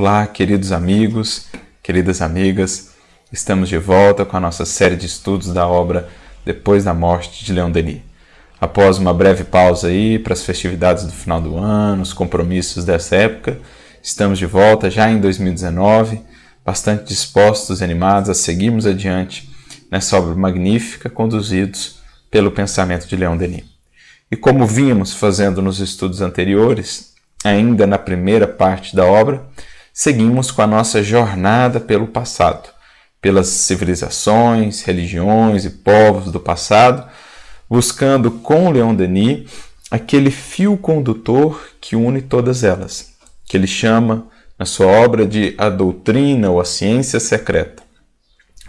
Olá, queridos amigos, queridas amigas. Estamos de volta com a nossa série de estudos da obra Depois da Morte de Leon Denis. Após uma breve pausa aí para as festividades do final do ano, os compromissos dessa época, estamos de volta já em 2019, bastante dispostos e animados a seguirmos adiante nessa obra magnífica, conduzidos pelo pensamento de Leon Denis. E como vimos fazendo nos estudos anteriores, ainda na primeira parte da obra, seguimos com a nossa jornada pelo passado, pelas civilizações, religiões e povos do passado, buscando com Leon Denis aquele fio condutor que une todas elas, que ele chama na sua obra de A Doutrina ou a Ciência Secreta.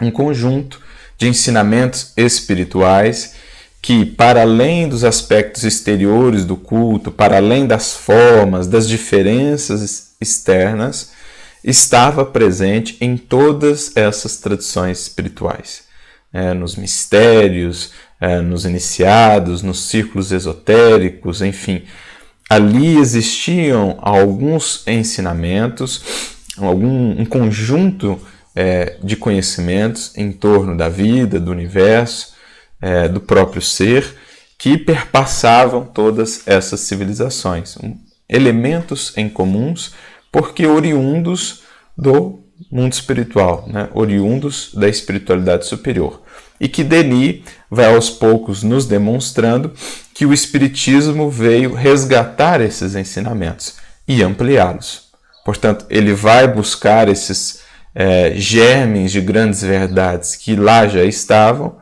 Um conjunto de ensinamentos espirituais que, para além dos aspectos exteriores do culto, para além das formas, das diferenças externas, estava presente em todas essas tradições espirituais, é, nos mistérios, é, nos iniciados, nos círculos esotéricos, enfim. Ali existiam alguns ensinamentos, algum, um conjunto é, de conhecimentos em torno da vida, do universo, é, do próprio ser, que perpassavam todas essas civilizações. elementos em comuns porque oriundos do mundo espiritual, né? oriundos da espiritualidade superior. E que Denis vai aos poucos nos demonstrando que o Espiritismo veio resgatar esses ensinamentos e ampliá-los. Portanto, ele vai buscar esses é, germes de grandes verdades que lá já estavam,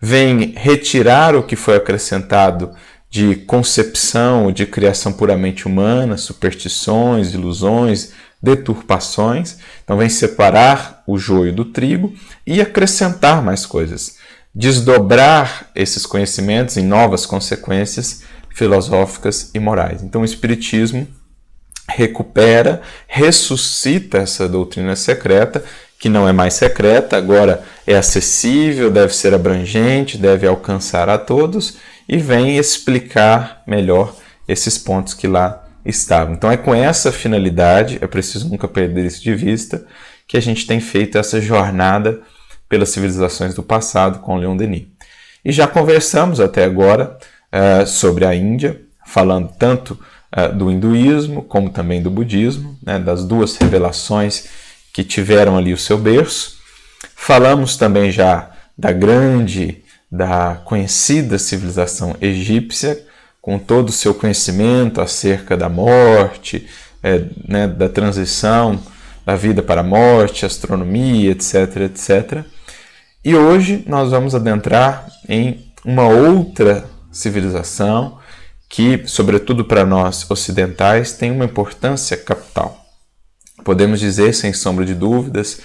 vem retirar o que foi acrescentado de concepção, de criação puramente humana, superstições, ilusões, deturpações. Então, vem separar o joio do trigo e acrescentar mais coisas, desdobrar esses conhecimentos em novas consequências filosóficas e morais. Então, o Espiritismo recupera, ressuscita essa doutrina secreta, que não é mais secreta, agora é acessível, deve ser abrangente, deve alcançar a todos e vem explicar melhor esses pontos que lá estavam. Então é com essa finalidade, é preciso nunca perder isso de vista, que a gente tem feito essa jornada pelas civilizações do passado com Leon Denis. E já conversamos até agora uh, sobre a Índia, falando tanto uh, do hinduísmo como também do budismo, né, das duas revelações que tiveram ali o seu berço. Falamos também já da grande da conhecida civilização egípcia, com todo o seu conhecimento acerca da morte, é, né, da transição da vida para a morte, astronomia, etc, etc. E hoje nós vamos adentrar em uma outra civilização que, sobretudo para nós ocidentais, tem uma importância capital. Podemos dizer, sem sombra de dúvidas,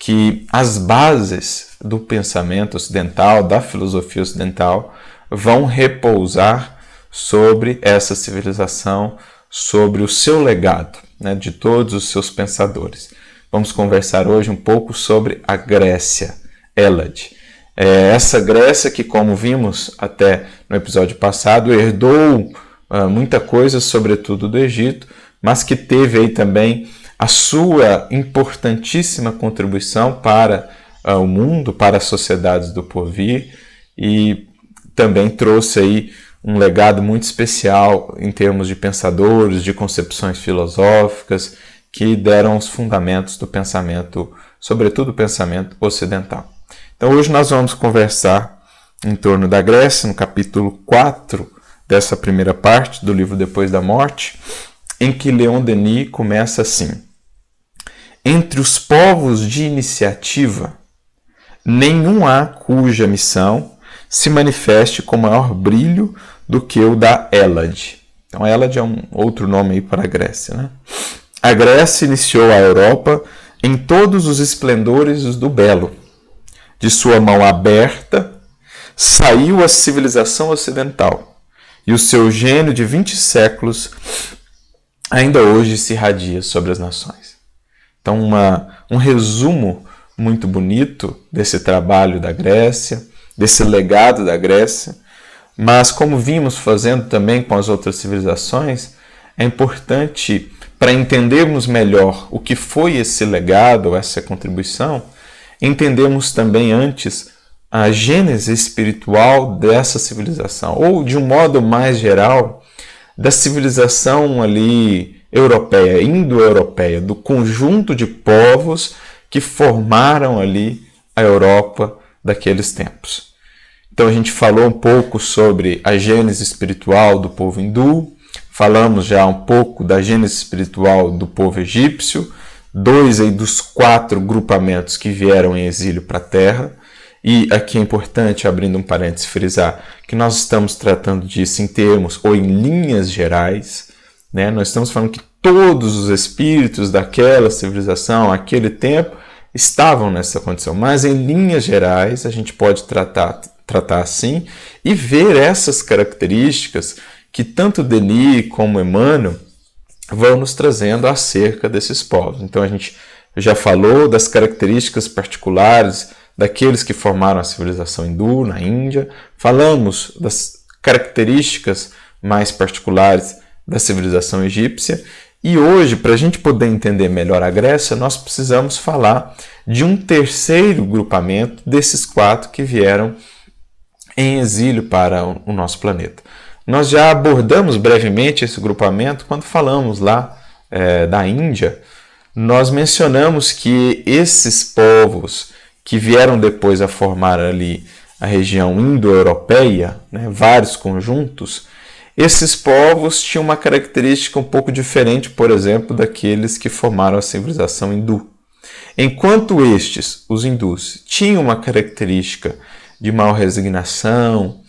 que as bases do pensamento ocidental, da filosofia ocidental, vão repousar sobre essa civilização, sobre o seu legado, né, de todos os seus pensadores. Vamos conversar hoje um pouco sobre a Grécia, Elad. É essa Grécia que, como vimos até no episódio passado, herdou uh, muita coisa, sobretudo do Egito, mas que teve aí também a sua importantíssima contribuição para uh, o mundo, para as sociedades do porvir e também trouxe aí um legado muito especial em termos de pensadores, de concepções filosóficas que deram os fundamentos do pensamento, sobretudo o pensamento ocidental. Então hoje nós vamos conversar em torno da Grécia, no capítulo 4 dessa primeira parte do livro Depois da Morte, em que Leon Denis começa assim: entre os povos de iniciativa, nenhum há cuja missão se manifeste com maior brilho do que o da Elad. Então, Elad é um outro nome aí para a Grécia. Né? A Grécia iniciou a Europa em todos os esplendores do belo. De sua mão aberta saiu a civilização ocidental, e o seu gênio de 20 séculos ainda hoje se irradia sobre as nações. Então, uma, um resumo muito bonito desse trabalho da Grécia, desse legado da Grécia. Mas, como vimos fazendo também com as outras civilizações, é importante para entendermos melhor o que foi esse legado, essa contribuição, entendermos também antes a gênese espiritual dessa civilização, ou de um modo mais geral, da civilização ali europeia, indo-europeia, do conjunto de povos que formaram ali a Europa daqueles tempos. Então a gente falou um pouco sobre a gênese espiritual do povo hindu, falamos já um pouco da gênese espiritual do povo egípcio, dois aí dos quatro grupamentos que vieram em exílio para a Terra. E aqui é importante, abrindo um parênteses, frisar que nós estamos tratando disso em termos ou em linhas gerais. Né? Nós estamos falando que todos os espíritos daquela civilização, aquele tempo, estavam nessa condição. Mas, em linhas gerais, a gente pode tratar, tratar assim e ver essas características que tanto Denis como Emmanuel vão nos trazendo acerca desses povos. Então, a gente já falou das características particulares daqueles que formaram a civilização hindu na Índia, falamos das características mais particulares da civilização egípcia. E hoje, para a gente poder entender melhor a Grécia, nós precisamos falar de um terceiro grupamento desses quatro que vieram em exílio para o nosso planeta. Nós já abordamos brevemente esse grupamento quando falamos lá é, da Índia. Nós mencionamos que esses povos que vieram depois a formar ali a região indo-europeia, né, vários conjuntos, esses povos tinham uma característica um pouco diferente, por exemplo, daqueles que formaram a civilização hindu. Enquanto estes, os hindus, tinham uma característica de maior resignação,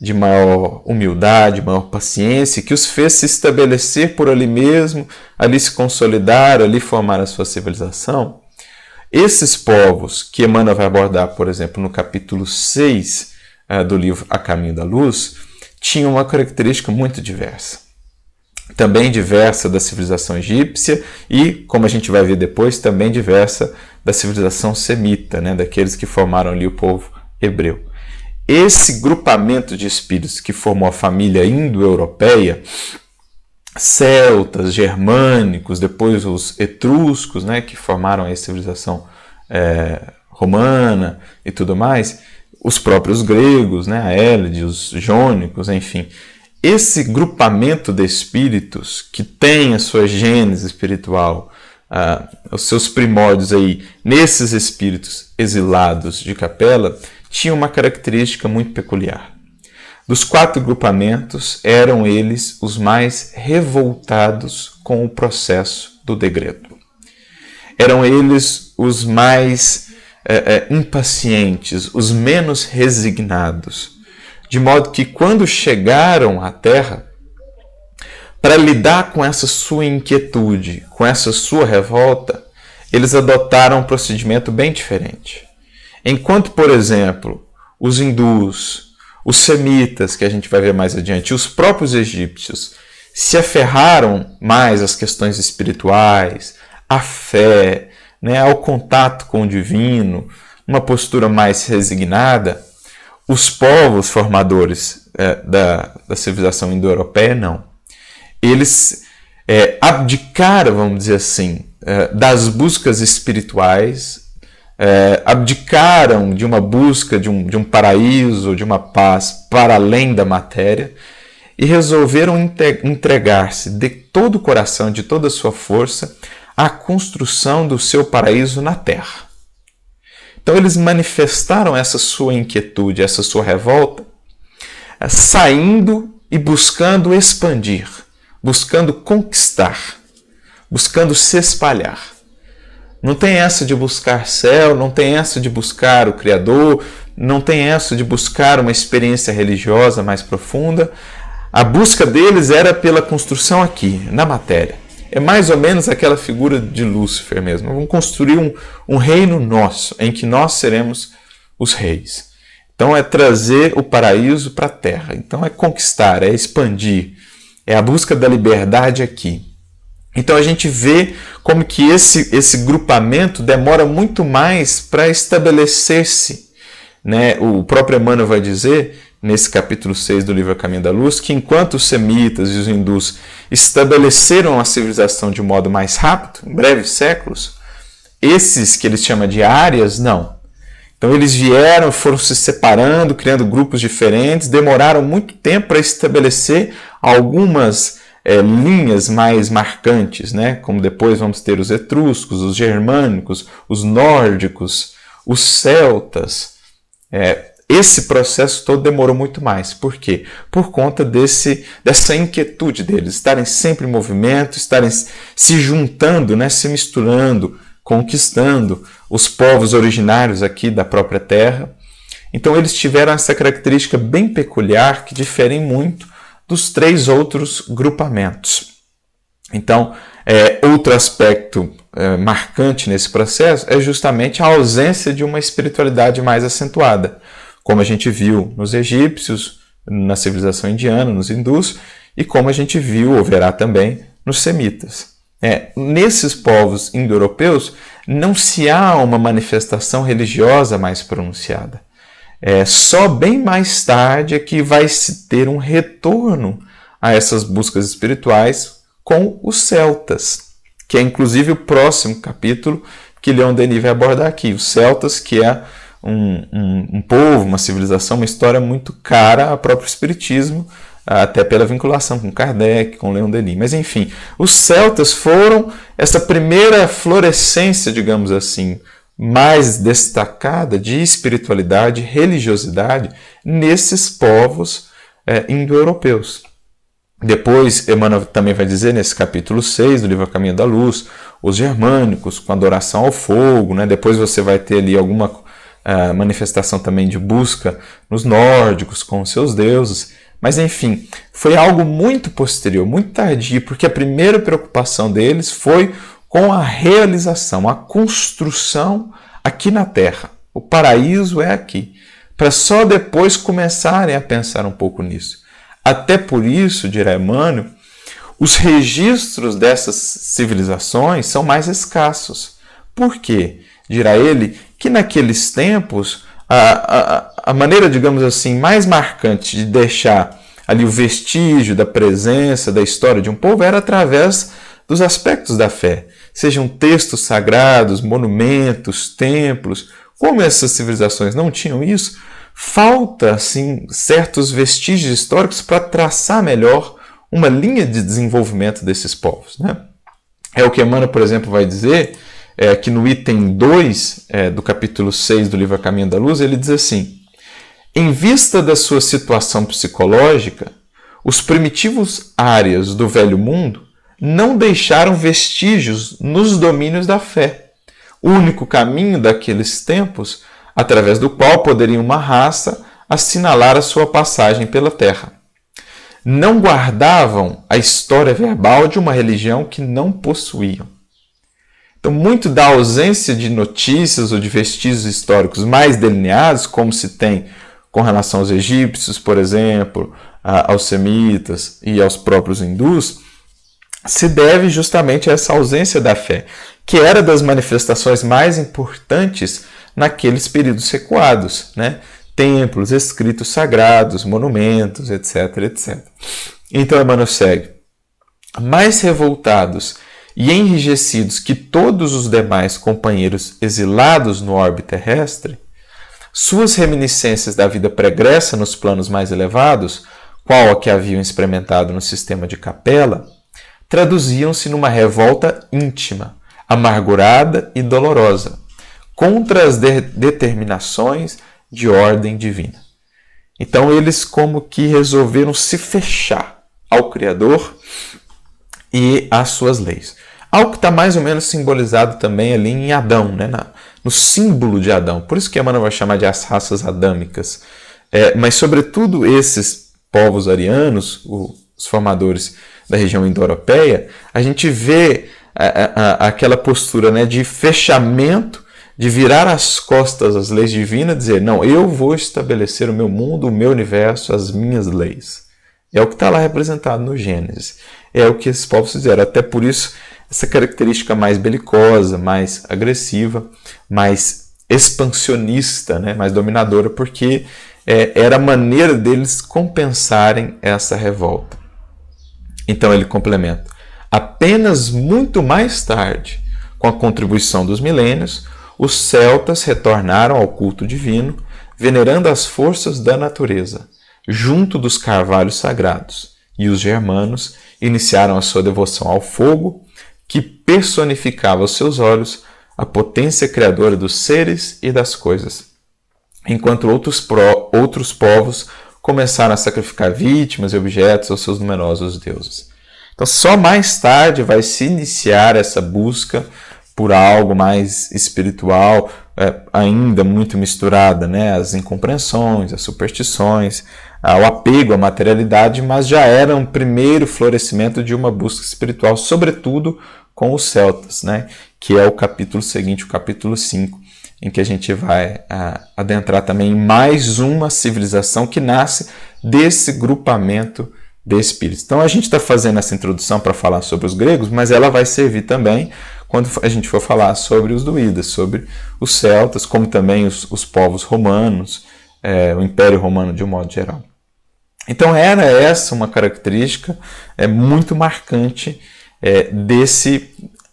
de maior humildade, maior paciência, que os fez se estabelecer por ali mesmo, ali se consolidar, ali formar a sua civilização. Esses povos, que Emmanuel vai abordar, por exemplo, no capítulo 6 uh, eh, do livro A Caminho da Luz, tinha uma característica muito diversa. Também diversa da civilização egípcia e, como a gente vai ver depois, também diversa da civilização semita, né, daqueles que formaram ali o povo hebreu. Esse grupamento de espíritos que formou a família indo-europeia, celtas, germânicos, depois os etruscos, né, que formaram a civilização é, romana e tudo mais, os próprios gregos, né, a Hélide, os jônicos, enfim. Esse grupamento de espíritos que tem a sua gênese espiritual, ah, os seus primórdios aí, nesses espíritos exilados de capela, tinha uma característica muito peculiar. Dos quatro grupamentos, eram eles os mais revoltados com o processo do degredo. Eram eles os mais é, é, impacientes, os menos resignados, de modo que quando chegaram à Terra, para lidar com essa sua inquietude, com essa sua revolta, eles adotaram um procedimento bem diferente. Enquanto, por exemplo, os hindus, os semitas, que a gente vai ver mais adiante, os próprios egípcios se aferraram mais às questões espirituais, à fé, né, ao contato com o divino, uma postura mais resignada, os povos formadores é, da, da civilização indo-europeia, não. Eles é, abdicaram, vamos dizer assim, é, das buscas espirituais, é, abdicaram de uma busca de um, de um paraíso, de uma paz para além da matéria e resolveram entregar-se de todo o coração, de toda a sua força, a construção do seu paraíso na terra. Então eles manifestaram essa sua inquietude, essa sua revolta, eh, saindo e buscando expandir, buscando conquistar, buscando se espalhar. Não tem essa de buscar céu, não tem essa de buscar o Criador, não tem essa de buscar uma experiência religiosa mais profunda. A busca deles era pela construção aqui, na matéria é mais ou menos aquela figura de Lúcifer mesmo. Vamos construir um, um reino nosso, em que nós seremos os reis. Então é trazer o paraíso para a terra. Então é conquistar, é expandir, é a busca da liberdade aqui. Então a gente vê como que esse, esse grupamento demora muito mais para estabelecer-se. Né? O próprio Emmanuel vai dizer, nesse capítulo 6 do livro A Caminho da Luz, que enquanto os semitas e os hindus estabeleceram a civilização de modo mais rápido, em breves séculos, esses que eles chamam de áreas, não. Então eles vieram, foram se separando, criando grupos diferentes, demoraram muito tempo para estabelecer algumas é, linhas mais marcantes, né? como depois vamos ter os etruscos, os germânicos, os nórdicos, os celtas. É, esse processo todo demorou muito mais. Por quê? Por conta desse, dessa inquietude deles, estarem sempre em movimento, estarem se juntando, né, se misturando, conquistando os povos originários aqui da própria terra. Então, eles tiveram essa característica bem peculiar que diferem muito dos três outros grupamentos. Então, é, outro aspecto é, marcante nesse processo é justamente a ausência de uma espiritualidade mais acentuada como a gente viu nos egípcios, na civilização indiana, nos hindus, e como a gente viu ou verá também nos semitas. É, nesses povos indo-europeus não se há uma manifestação religiosa mais pronunciada. É, só bem mais tarde é que vai se ter um retorno a essas buscas espirituais com os celtas, que é inclusive o próximo capítulo que Leon Denis vai abordar aqui, os celtas, que é um, um, um povo, uma civilização, uma história muito cara ao próprio espiritismo, até pela vinculação com Kardec, com Leon Denis. Mas enfim, os celtas foram essa primeira florescência, digamos assim, mais destacada de espiritualidade, religiosidade nesses povos é, indo-europeus. Depois, Emmanuel também vai dizer nesse capítulo 6 do livro A Caminho da Luz, os germânicos com adoração ao fogo, né? depois você vai ter ali alguma a manifestação também de busca nos nórdicos com seus deuses. Mas enfim, foi algo muito posterior, muito tardio, porque a primeira preocupação deles foi com a realização, a construção aqui na Terra. O paraíso é aqui. Para só depois começarem a pensar um pouco nisso. Até por isso, dirá Emmanuel, os registros dessas civilizações são mais escassos. Por quê? Dirá ele que naqueles tempos a, a, a maneira, digamos assim, mais marcante de deixar ali o vestígio da presença, da história de um povo era através dos aspectos da fé, sejam textos sagrados, monumentos, templos. Como essas civilizações não tinham isso, falta assim certos vestígios históricos para traçar melhor uma linha de desenvolvimento desses povos. Né? É o que Emmanuel, por exemplo, vai dizer é, que no item 2 é, do capítulo 6 do livro A Caminho da Luz, ele diz assim: Em vista da sua situação psicológica, os primitivos áreas do velho mundo não deixaram vestígios nos domínios da fé, único caminho daqueles tempos através do qual poderia uma raça assinalar a sua passagem pela terra. Não guardavam a história verbal de uma religião que não possuíam. Então, muito da ausência de notícias ou de vestígios históricos mais delineados, como se tem com relação aos egípcios, por exemplo, aos semitas e aos próprios hindus, se deve justamente a essa ausência da fé, que era das manifestações mais importantes naqueles períodos recuados, né? Templos, escritos sagrados, monumentos, etc, etc. Então Emmanuel segue. Mais revoltados e enrijecidos que todos os demais companheiros exilados no orbe terrestre, suas reminiscências da vida pregressa nos planos mais elevados, qual a que haviam experimentado no sistema de Capela, traduziam-se numa revolta íntima, amargurada e dolorosa, contra as de determinações de ordem divina. Então eles como que resolveram se fechar ao Criador e as suas leis. Algo que está mais ou menos simbolizado também ali em Adão, né? Na, no símbolo de Adão. Por isso que Emmanuel vai chamar de as raças adâmicas. É, mas, sobretudo, esses povos arianos, os formadores da região indo-europeia, a gente vê a, a, aquela postura né, de fechamento, de virar as costas às leis divinas, dizer: não, eu vou estabelecer o meu mundo, o meu universo, as minhas leis. É o que está lá representado no Gênesis é o que esses povos fizeram. Até por isso, essa característica mais belicosa, mais agressiva, mais expansionista, né, mais dominadora, porque é, era a maneira deles compensarem essa revolta. Então ele complementa: apenas muito mais tarde, com a contribuição dos milênios, os celtas retornaram ao culto divino, venerando as forças da natureza, junto dos carvalhos sagrados, e os germanos iniciaram a sua devoção ao fogo, que personificava aos seus olhos a potência criadora dos seres e das coisas, enquanto outros, pro, outros povos começaram a sacrificar vítimas e objetos aos seus numerosos deuses. Então, só mais tarde vai se iniciar essa busca por algo mais espiritual, é, ainda muito misturada, né? As incompreensões, as superstições, ao ah, apego à materialidade, mas já era um primeiro florescimento de uma busca espiritual, sobretudo com os celtas, né? que é o capítulo seguinte, o capítulo 5, em que a gente vai a, ah, adentrar também mais uma civilização que nasce desse grupamento de espíritos. Então a gente está fazendo essa introdução para falar sobre os gregos, mas ela vai servir também quando a gente for falar sobre os duídas, sobre os celtas, como também os, os povos romanos, é, o Império Romano de um modo geral. Então era essa uma característica é, muito marcante é, desse,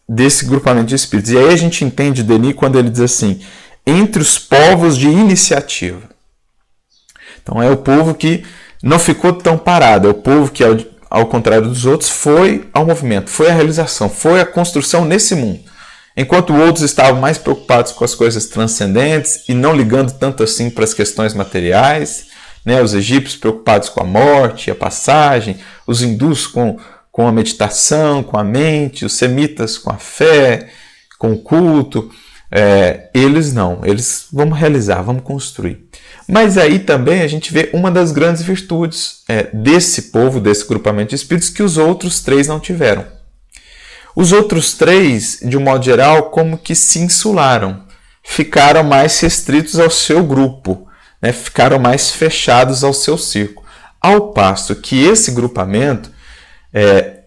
desse grupamento de espíritos. E aí a gente entende Denis quando ele diz assim, entre os povos de iniciativa. Então é o povo que não ficou tão parado, é o povo que, ao, ao contrário dos outros, foi ao movimento, foi à realização, foi à construção nesse mundo. Enquanto outros estavam mais preocupados com as coisas transcendentes e não ligando tanto assim para as questões materiais, né? Os egípcios preocupados com a morte, a passagem, os hindus com, com a meditação, com a mente, os semitas com a fé, com o culto. É, eles não, eles vamos realizar, vamos construir. Mas aí também a gente vê uma das grandes virtudes é, desse povo, desse grupamento de espíritos, que os outros três não tiveram. Os outros três, de um modo geral, como que se insularam, ficaram mais restritos ao seu grupo, né, ficaram mais fechados ao seu circo. Ao passo que esse grupamento, é,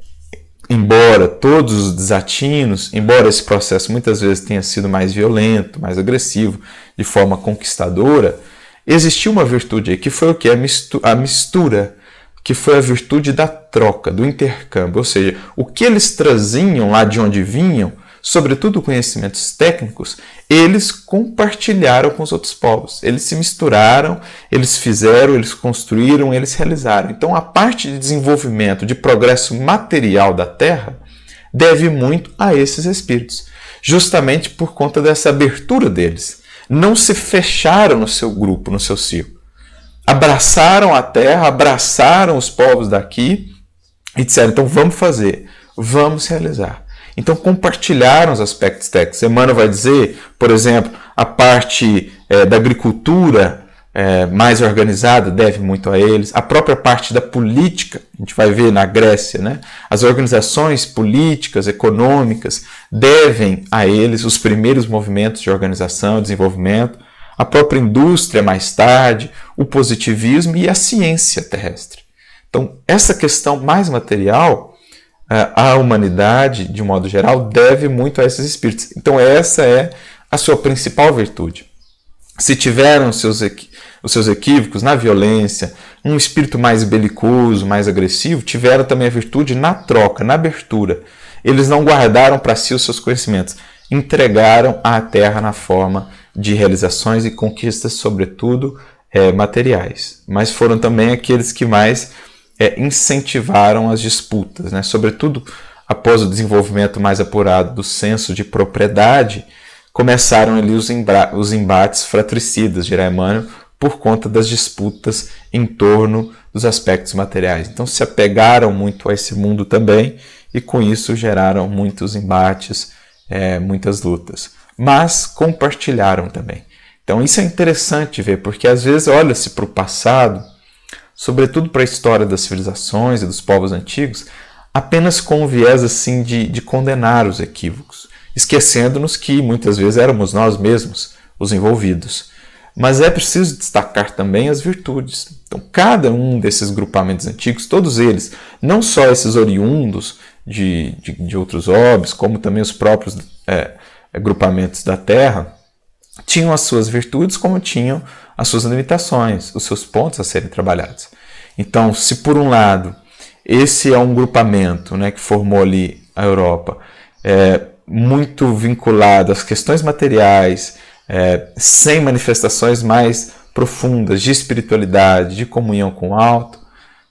embora todos os desatinos, embora esse processo muitas vezes tenha sido mais violento, mais agressivo, de forma conquistadora, existiu uma virtude aí, que foi o que? A, mistu a mistura, que foi a virtude da troca, do intercâmbio. Ou seja, o que eles traziam lá de onde vinham, sobretudo conhecimentos técnicos, eles compartilharam com os outros povos. Eles se misturaram, eles fizeram, eles construíram, eles realizaram. Então, a parte de desenvolvimento, de progresso material da Terra, deve muito a esses espíritos, justamente por conta dessa abertura deles. Não se fecharam no seu grupo, no seu círculo. Abraçaram a Terra, abraçaram os povos daqui e disseram: então vamos fazer, vamos realizar. Então, compartilharam os aspectos técnicos. Emmanuel vai dizer, por exemplo, a parte é, da agricultura é, mais organizada deve muito a eles. A própria parte da política, a gente vai ver na Grécia, né? as organizações políticas, econômicas, devem a eles os primeiros movimentos de organização desenvolvimento. A própria indústria, mais tarde, o positivismo e a ciência terrestre. Então, essa questão mais material é, a humanidade, de modo geral, deve muito a esses espíritos. Então, essa é a sua principal virtude. Se tiveram seus, os seus equívocos na violência, um espírito mais belicoso, mais agressivo, tiveram também a virtude na troca, na abertura. Eles não guardaram para si os seus conhecimentos, entregaram à terra na forma de realizações e conquistas, sobretudo é, materiais. Mas foram também aqueles que mais é, incentivaram as disputas, né? sobretudo após o desenvolvimento mais apurado do senso de propriedade, começaram ali os, os embates fratricidas, de Emmanuel, por conta das disputas em torno dos aspectos materiais. Então se apegaram muito a esse mundo também e com isso geraram muitos embates, é, muitas lutas. Mas compartilharam também. Então isso é interessante ver, porque às vezes olha-se para o passado sobretudo para a história das civilizações e dos povos antigos, apenas com o viés assim de, de condenar os equívocos, esquecendo-nos que muitas vezes éramos nós mesmos os envolvidos. Mas é preciso destacar também as virtudes. Então, cada um desses grupamentos antigos, todos eles, não só esses oriundos de, de, de outros óbvios, como também os próprios é, é grupamentos da Terra, tinham as suas virtudes como tinham as suas limitações, os seus pontos a serem trabalhados. Então, se por um lado esse é um grupamento né, que formou ali a Europa, é, muito vinculado às questões materiais, é, sem manifestações mais profundas de espiritualidade, de comunhão com o alto,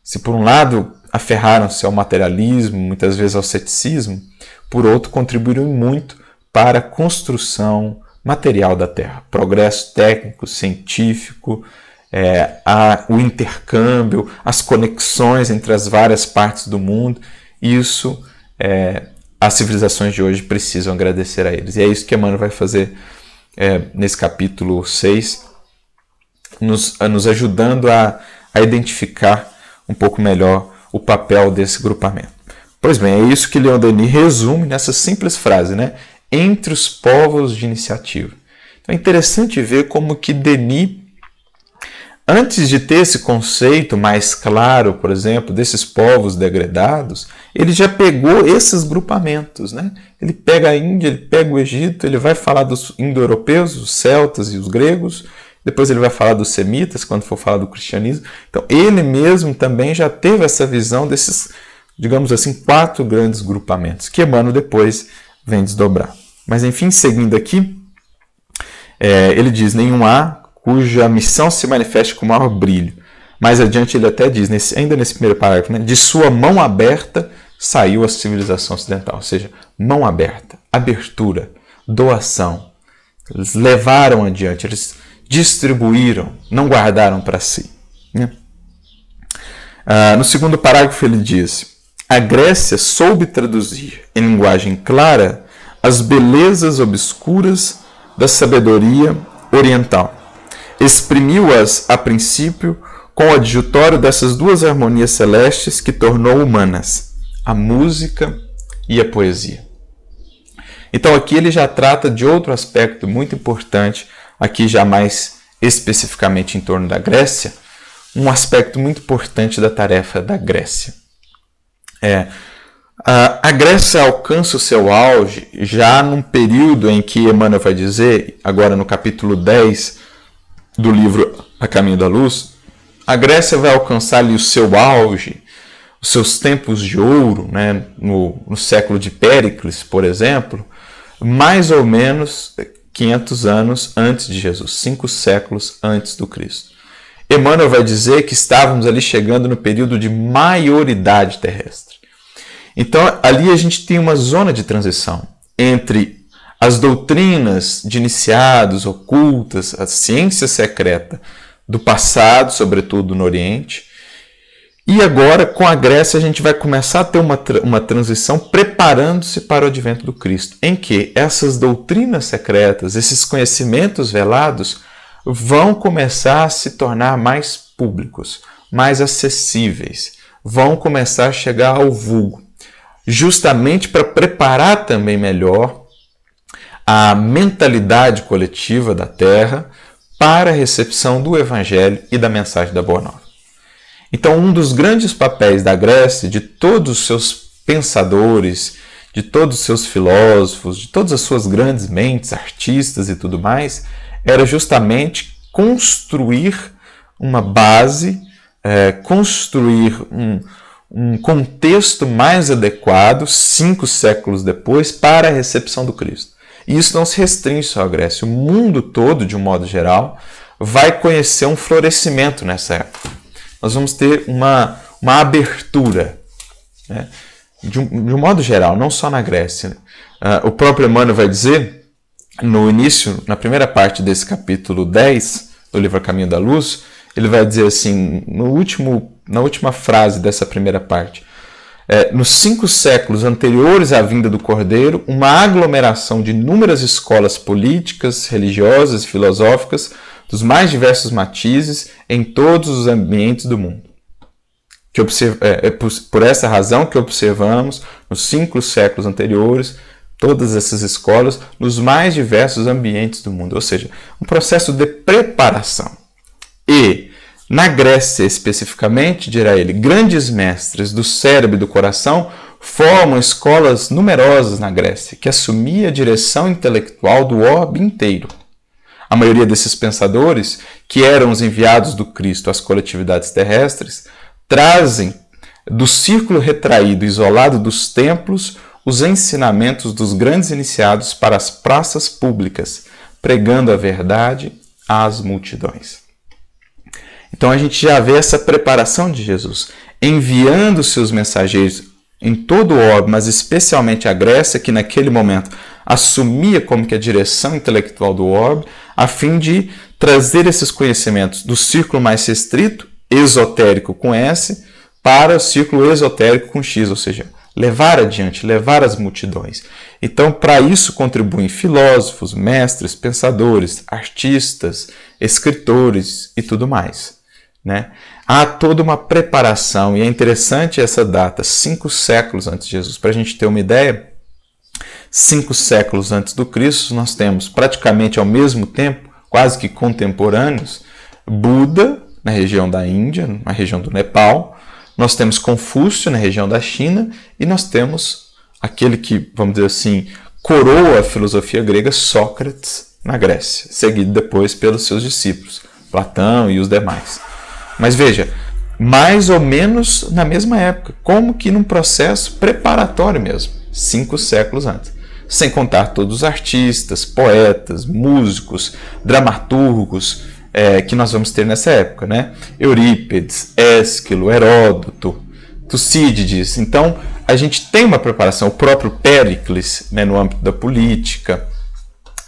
se por um lado aferraram-se ao materialismo, muitas vezes ao ceticismo, por outro contribuíram muito para a construção material da Terra, progresso técnico, científico, é, a, o intercâmbio, as conexões entre as várias partes do mundo. Isso é, as civilizações de hoje precisam agradecer a eles. E é isso que Emmanuel vai fazer é, nesse capítulo 6, nos, nos ajudando a, a identificar um pouco melhor o papel desse grupamento. Pois bem, é isso que Leon Denis resume nessa simples frase, né? entre os povos de iniciativa. Então é interessante ver como que Denis, antes de ter esse conceito mais claro, por exemplo, desses povos degradados, ele já pegou esses grupamentos. Né? Ele pega a Índia, ele pega o Egito, ele vai falar dos indo-europeus, os celtas e os gregos, depois ele vai falar dos semitas, quando for falar do cristianismo. Então, ele mesmo também já teve essa visão desses, digamos assim, quatro grandes grupamentos, que Emmanuel depois vem desdobrar. Mas enfim, seguindo aqui, é, ele diz: nenhum há cuja missão se manifeste com maior brilho. Mais adiante ele até diz, nesse, ainda nesse primeiro parágrafo, né, de sua mão aberta saiu a civilização ocidental. Ou seja, mão aberta, abertura, doação. Eles levaram adiante, eles distribuíram, não guardaram para si. Né? Ah, no segundo parágrafo ele diz: a Grécia soube traduzir em linguagem clara as belezas obscuras da sabedoria oriental. Exprimiu-as, a princípio, com o adjutório dessas duas harmonias celestes que tornou humanas, a música e a poesia. Então aqui ele já trata de outro aspecto muito importante, aqui já mais especificamente em torno da Grécia, um aspecto muito importante da tarefa da Grécia. É, a, a, Grécia alcança o seu auge já num período em que Emmanuel vai dizer, agora no capítulo 10 do livro A Caminho da Luz, a Grécia vai alcançar ali o seu auge, os seus tempos de ouro, né, no, no século de Péricles, por exemplo, mais ou menos 500 anos antes de Jesus, cinco séculos antes do Cristo. Emmanuel vai dizer que estávamos ali chegando no período de maioridade terrestre. Então, ali a gente tem uma zona de transição entre as doutrinas de iniciados, ocultas, a ciência secreta do passado, sobretudo no Oriente, e agora, com a Grécia, a gente vai começar a ter uma, uma transição preparando-se para o advento do Cristo, em que essas doutrinas secretas, esses conhecimentos velados, vão começar a se tornar mais públicos, mais acessíveis, vão começar a chegar ao vulgo, justamente para preparar também melhor a mentalidade coletiva da Terra para a recepção do Evangelho e da mensagem da Boa Nova. Então, um dos grandes papéis da Grécia, de todos os seus pensadores, de todos os seus filósofos, de todas as suas grandes mentes, artistas e tudo mais, era justamente construir uma base, é, construir um, um contexto mais adequado, cinco séculos depois, para a recepção do Cristo. E isso não se restringe só à Grécia. O mundo todo, de um modo geral, vai conhecer um florescimento nessa época. Nós vamos ter uma, uma abertura, né? de, um, de um modo geral, não só na Grécia. Né? Uh, o próprio Emmanuel vai dizer no início, na primeira parte desse capítulo 10 do livro A Caminho da Luz, ele vai dizer assim, no último, na última frase dessa primeira parte, é, nos cinco séculos anteriores à vinda do Cordeiro, uma aglomeração de inúmeras escolas políticas, religiosas e filosóficas dos mais diversos matizes em todos os ambientes do mundo. Que observa, é, é por, por essa razão que observamos, nos cinco séculos anteriores, todas essas escolas nos mais diversos ambientes do mundo, ou seja, um processo de preparação. E na Grécia especificamente, dirá ele, grandes mestres do cérebro e do coração formam escolas numerosas na Grécia, que assumia a direção intelectual do orbe inteiro. A maioria desses pensadores, que eram os enviados do Cristo às coletividades terrestres, trazem do círculo retraído, isolado dos templos, os ensinamentos dos grandes iniciados para as praças públicas, pregando a verdade às multidões. Então a gente já vê essa preparação de Jesus, enviando seus mensageiros em todo o orbe, mas especialmente a Grécia, que naquele momento assumia como que a direção intelectual do orbe, a fim de trazer esses conhecimentos do círculo mais restrito, esotérico com S, para o círculo esotérico com X, ou seja, levar adiante, levar as multidões. Então, para isso contribuem filósofos, mestres, pensadores, artistas, escritores e tudo mais. Né? Há toda uma preparação, e é interessante essa data, cinco séculos antes de Jesus, para a gente ter uma ideia. Cinco séculos antes do Cristo, nós temos praticamente ao mesmo tempo, quase que contemporâneos, Buda na região da Índia, na região do Nepal, nós temos Confúcio na região da China e nós temos aquele que, vamos dizer assim, coroa a filosofia grega, Sócrates, na Grécia, seguido depois pelos seus discípulos, Platão e os demais. Mas veja, mais ou menos na mesma época, como que num processo preparatório mesmo, cinco séculos antes. Sem contar todos os artistas, poetas, músicos, dramaturgos, é, que nós vamos ter nessa época, né? Eurípides, Ésquilo, Heródoto, Tucídides. Então, a gente tem uma preparação, o próprio Péricles, né, no âmbito da política.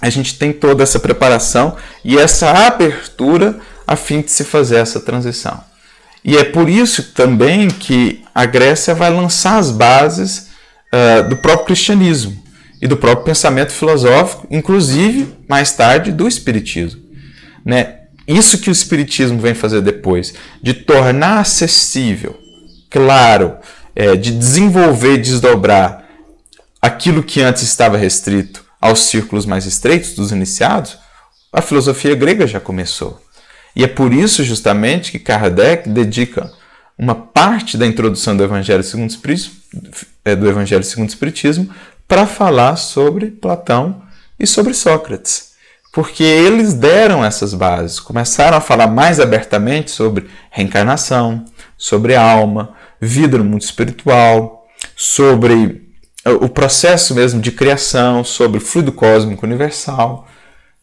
A gente tem toda essa preparação e essa abertura a fim de se fazer essa transição. E é por isso também que a Grécia vai lançar as bases uh, do próprio cristianismo e do próprio pensamento filosófico, inclusive mais tarde do espiritismo. Né? Isso que o Espiritismo vem fazer depois, de tornar acessível, claro, é, de desenvolver e desdobrar aquilo que antes estava restrito aos círculos mais estreitos dos iniciados, a filosofia grega já começou. E é por isso, justamente, que Kardec dedica uma parte da introdução do Evangelho segundo o Espiritismo, é, do Evangelho segundo o Espiritismo para falar sobre Platão e sobre Sócrates porque eles deram essas bases, começaram a falar mais abertamente sobre reencarnação, sobre alma, vida no mundo espiritual, sobre o processo mesmo de criação, sobre o fluido cósmico universal.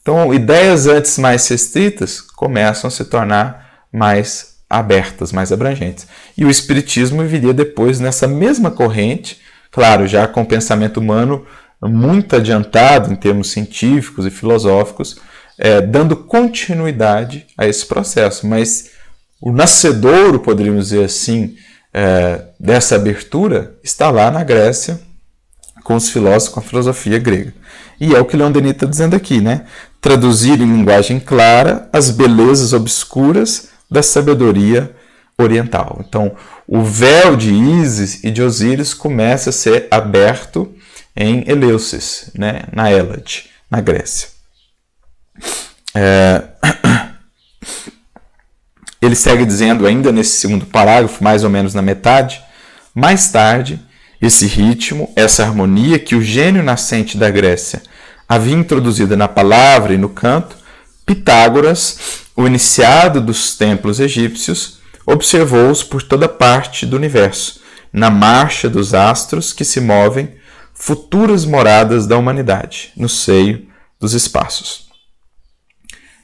Então, ideias antes mais restritas começam a se tornar mais abertas, mais abrangentes. E o espiritismo viria depois nessa mesma corrente, claro, já com o pensamento humano muito adiantado em termos científicos e filosóficos, é, dando continuidade a esse processo. Mas o nascedouro, poderíamos dizer assim, é, dessa abertura está lá na Grécia com os filósofos, com a filosofia grega. E é o que Leon Denis está dizendo aqui, né? Traduzir em linguagem clara as belezas obscuras da sabedoria oriental. Então, o véu de Ísis e de Osíris começa a ser aberto em Eleusis, né, na Elade, na Grécia. É... Ele segue dizendo, ainda nesse segundo parágrafo, mais ou menos na metade, mais tarde, esse ritmo, essa harmonia que o gênio nascente da Grécia havia introduzido na palavra e no canto, Pitágoras, o iniciado dos templos egípcios, observou-os por toda parte do universo, na marcha dos astros que se movem futuras moradas da humanidade no seio dos espaços.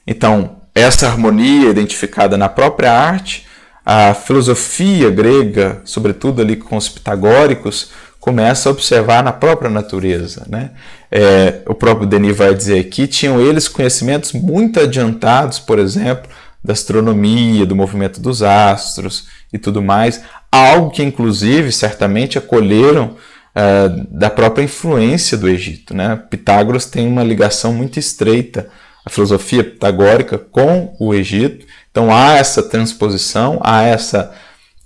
Então, essa harmonia identificada na própria arte, a filosofia grega, sobretudo ali com os pitagóricos, começa a observar na própria natureza. Né? É, o próprio Denis vai dizer aqui: tinham eles conhecimentos muito adiantados, por exemplo, da astronomia, do movimento dos astros e tudo mais, algo que inclusive certamente acolheram uh, da própria influência do Egito. Né? Pitágoras tem uma ligação muito estreita, a filosofia pitagórica, com o Egito. Então há essa transposição, há essa,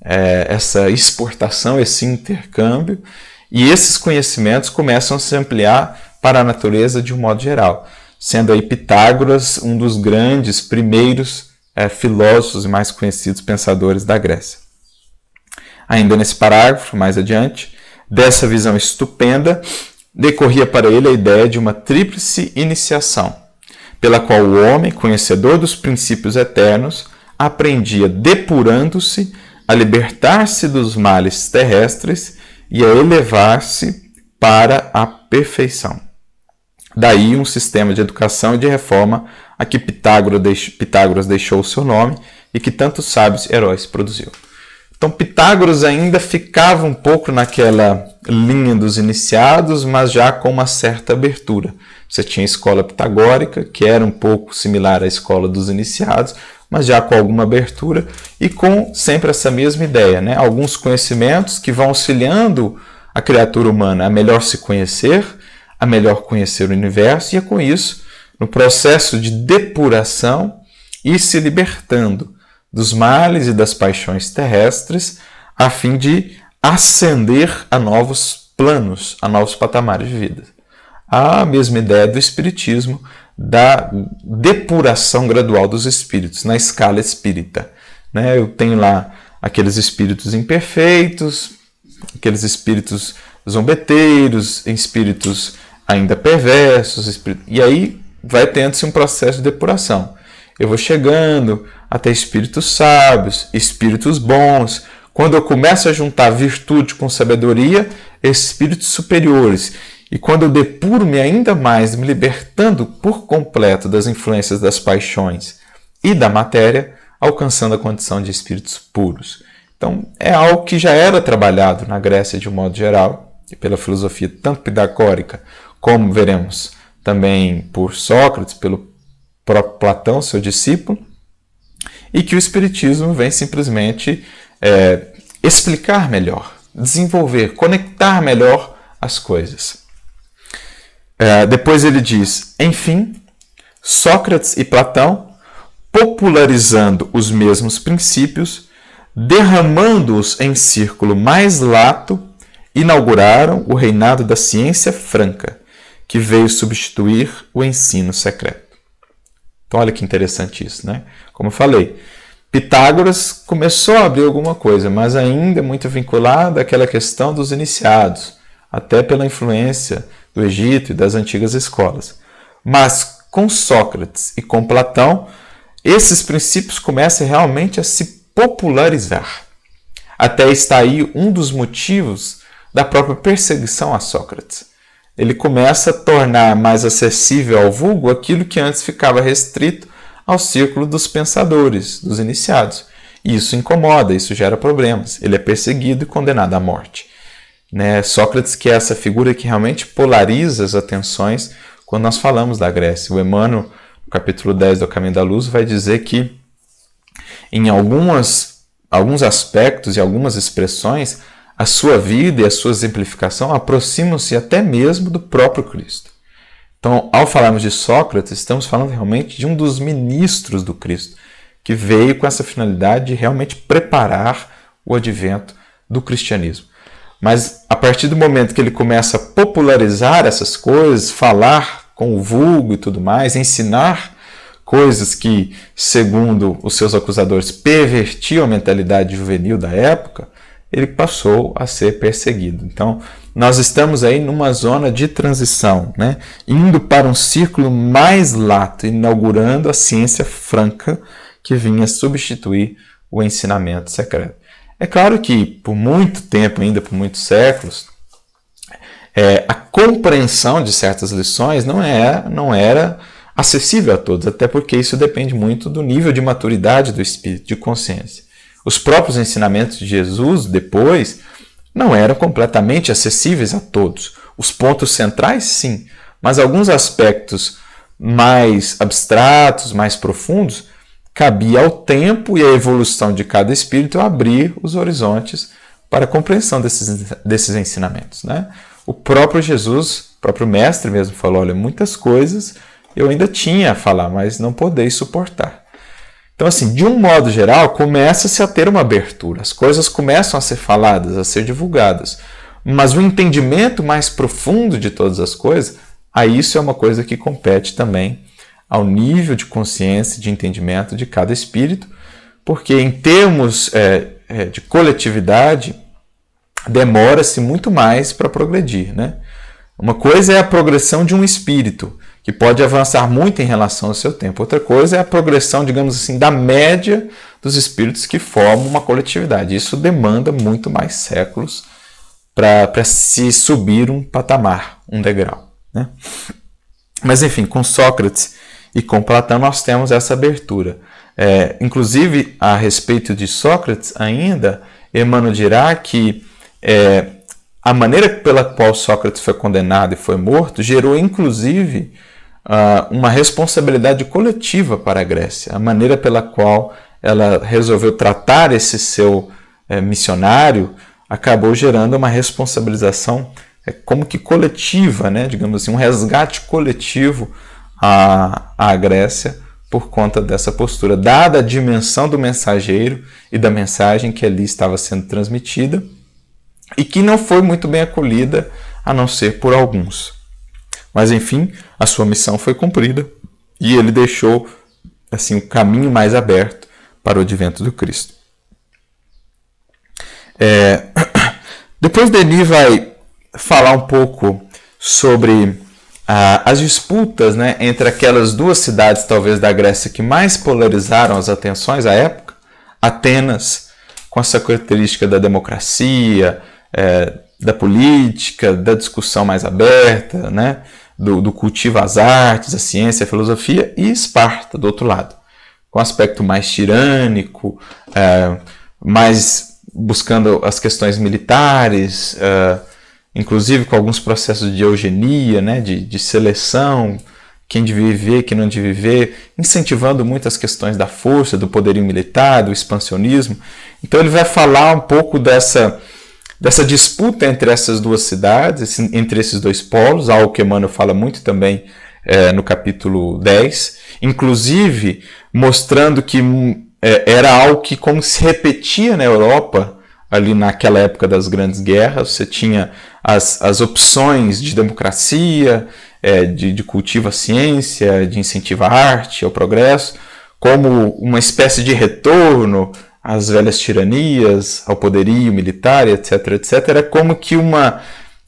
é, essa exportação, esse intercâmbio, e esses conhecimentos começam a se ampliar para a natureza de um modo geral, sendo aí Pitágoras um dos grandes primeiros é, filósofos e mais conhecidos pensadores da Grécia. Ainda nesse parágrafo, mais adiante, Dessa visão estupenda, decorria para ele a ideia de uma tríplice iniciação, pela qual o homem, conhecedor dos princípios eternos, aprendia, depurando-se, a libertar-se dos males terrestres e a elevar-se para a perfeição. Daí um sistema de educação e de reforma a que Pitágoras deixou, o seu nome e que tantos sábios heróis produziu. Então Pitágoras ainda ficava um pouco naquela linha dos iniciados, mas já com uma certa abertura. Você tinha a escola pitagórica, que era um pouco similar à escola dos iniciados, mas já com alguma abertura e com sempre essa mesma ideia, né? Alguns conhecimentos que vão auxiliando a criatura humana a melhor se conhecer, a melhor conhecer o universo e é com isso, no processo de depuração e se libertando dos males e das paixões terrestres, a fim de ascender a novos planos, a novos patamares de vida. A mesma ideia do Espiritismo da depuração gradual dos espíritos na escala espírita. Né? Eu tenho lá aqueles espíritos imperfeitos, aqueles espíritos zombeteiros, espíritos ainda perversos, e aí vai tendo-se um processo de depuração eu vou chegando até espíritos sábios, espíritos bons. Quando eu começo a juntar virtude com sabedoria, espíritos superiores. E quando eu depuro-me ainda mais, me libertando por completo das influências das paixões e da matéria, alcançando a condição de espíritos puros. Então, é algo que já era trabalhado na Grécia de um modo geral, pela filosofia tanto pitagórica, como veremos também por Sócrates, pelo próprio Platão, seu discípulo, e que o Espiritismo vem simplesmente é, explicar melhor, desenvolver, conectar melhor as coisas. É, depois ele diz: enfim, Sócrates e Platão, popularizando os mesmos princípios, derramando-os em círculo mais lato, inauguraram o reinado da ciência franca, que veio substituir o ensino secreto. Então, olha que interessante isso, né? Como eu falei, Pitágoras começou a abrir alguma coisa, mas ainda muito vinculada àquela questão dos iniciados, até pela influência do Egito e das antigas escolas. Mas com Sócrates e com Platão, esses princípios começam realmente a se popularizar. Até está aí um dos motivos da própria perseguição a Sócrates ele começa a tornar mais acessível ao vulgo aquilo que antes ficava restrito ao círculo dos pensadores, dos iniciados. Isso incomoda, isso gera problemas. Ele é perseguido e condenado à morte. Né? Sócrates, que é essa figura que realmente polariza as atenções quando nós falamos da Grécia. O Emmanuel, no capítulo 10 do Caminho da Luz, vai dizer que em algumas, alguns aspectos e algumas expressões, a sua vida e a sua exemplificação aproximam-se até mesmo do próprio Cristo. Então, ao falarmos de Sócrates, estamos falando realmente de um dos ministros do Cristo, que veio com essa finalidade de realmente preparar o advento do cristianismo. Mas a partir do momento que ele começa a popularizar essas coisas, falar com o vulgo e tudo mais, ensinar coisas que, segundo os seus acusadores, pervertiam a mentalidade juvenil da época, ele passou a ser perseguido. Então, nós estamos aí numa zona de transição, né? indo para um círculo mais lato, inaugurando a ciência franca que vinha substituir o ensinamento secreto. É claro que, por muito tempo, ainda por muitos séculos, é, a compreensão de certas lições não, é, não era acessível a todos, até porque isso depende muito do nível de maturidade do espírito, de consciência. Os próprios ensinamentos de Jesus, depois, não eram completamente acessíveis a todos. Os pontos centrais, sim, mas alguns aspectos mais abstratos, mais profundos, cabia ao tempo e à evolução de cada espírito abrir os horizontes para a compreensão desses, desses ensinamentos. Né? O próprio Jesus, o próprio mestre mesmo, falou: olha, muitas coisas eu ainda tinha a falar, mas não pude suportar. Então, assim, de um modo geral, começa-se a ter uma abertura, as coisas começam a ser faladas, a ser divulgadas, mas o entendimento mais profundo de todas as coisas, a isso é uma coisa que compete também ao nível de consciência, de entendimento de cada espírito, porque em termos é, é de coletividade, demora-se muito mais para progredir, né? Uma coisa é a progressão de um espírito, que pode avançar muito em relação ao seu tempo. Outra coisa é a progressão, digamos assim, da média dos espíritos que formam uma coletividade. Isso demanda muito mais séculos para se subir um patamar, um degrau. Né? Mas enfim, com Sócrates e com Platão nós temos essa abertura. É, inclusive, a respeito de Sócrates, ainda Emmanuel dirá que é, a maneira pela qual Sócrates foi condenado e foi morto gerou, inclusive, uh, uma responsabilidade coletiva para a Grécia, a maneira pela qual ela resolveu tratar esse seu eh, missionário acabou gerando uma responsabilização é, como que coletiva, né? digamos assim, um resgate coletivo à, à Grécia por conta dessa postura, dada a dimensão do mensageiro e da mensagem que ali estava sendo transmitida e que não foi muito bem acolhida, a não ser por alguns. Mas enfim, a sua missão foi cumprida e ele deixou assim o caminho mais aberto para o advento do Cristo. É... Depois Denis vai falar um pouco sobre ah, as disputas né, entre aquelas duas cidades, talvez da Grécia, que mais polarizaram as atenções à época, Atenas, com essa característica da democracia, é, da política, da discussão mais aberta, né? do, do cultivo às artes, à ciência, à filosofia, e Esparta, do outro lado, com aspecto mais tirânico, é, mais buscando as questões militares, é, inclusive com alguns processos de eugenia, né? de, de seleção, quem deve viver, quem não deve viver, incentivando muitas questões da força, do poderio militar, do expansionismo. Então ele vai falar um pouco dessa dessa disputa entre essas duas cidades, entre esses dois polos, algo que Emmanuel fala muito também é, no capítulo 10, inclusive mostrando que hum, é, era algo que como se repetia na Europa ali naquela época das grandes guerras, você tinha as, as opções de democracia, é, de, de cultivo à ciência, de incentivo à arte, ao progresso, como uma espécie de retorno às velhas tiranias, ao poderio militar, etc, etc, era é como que uma,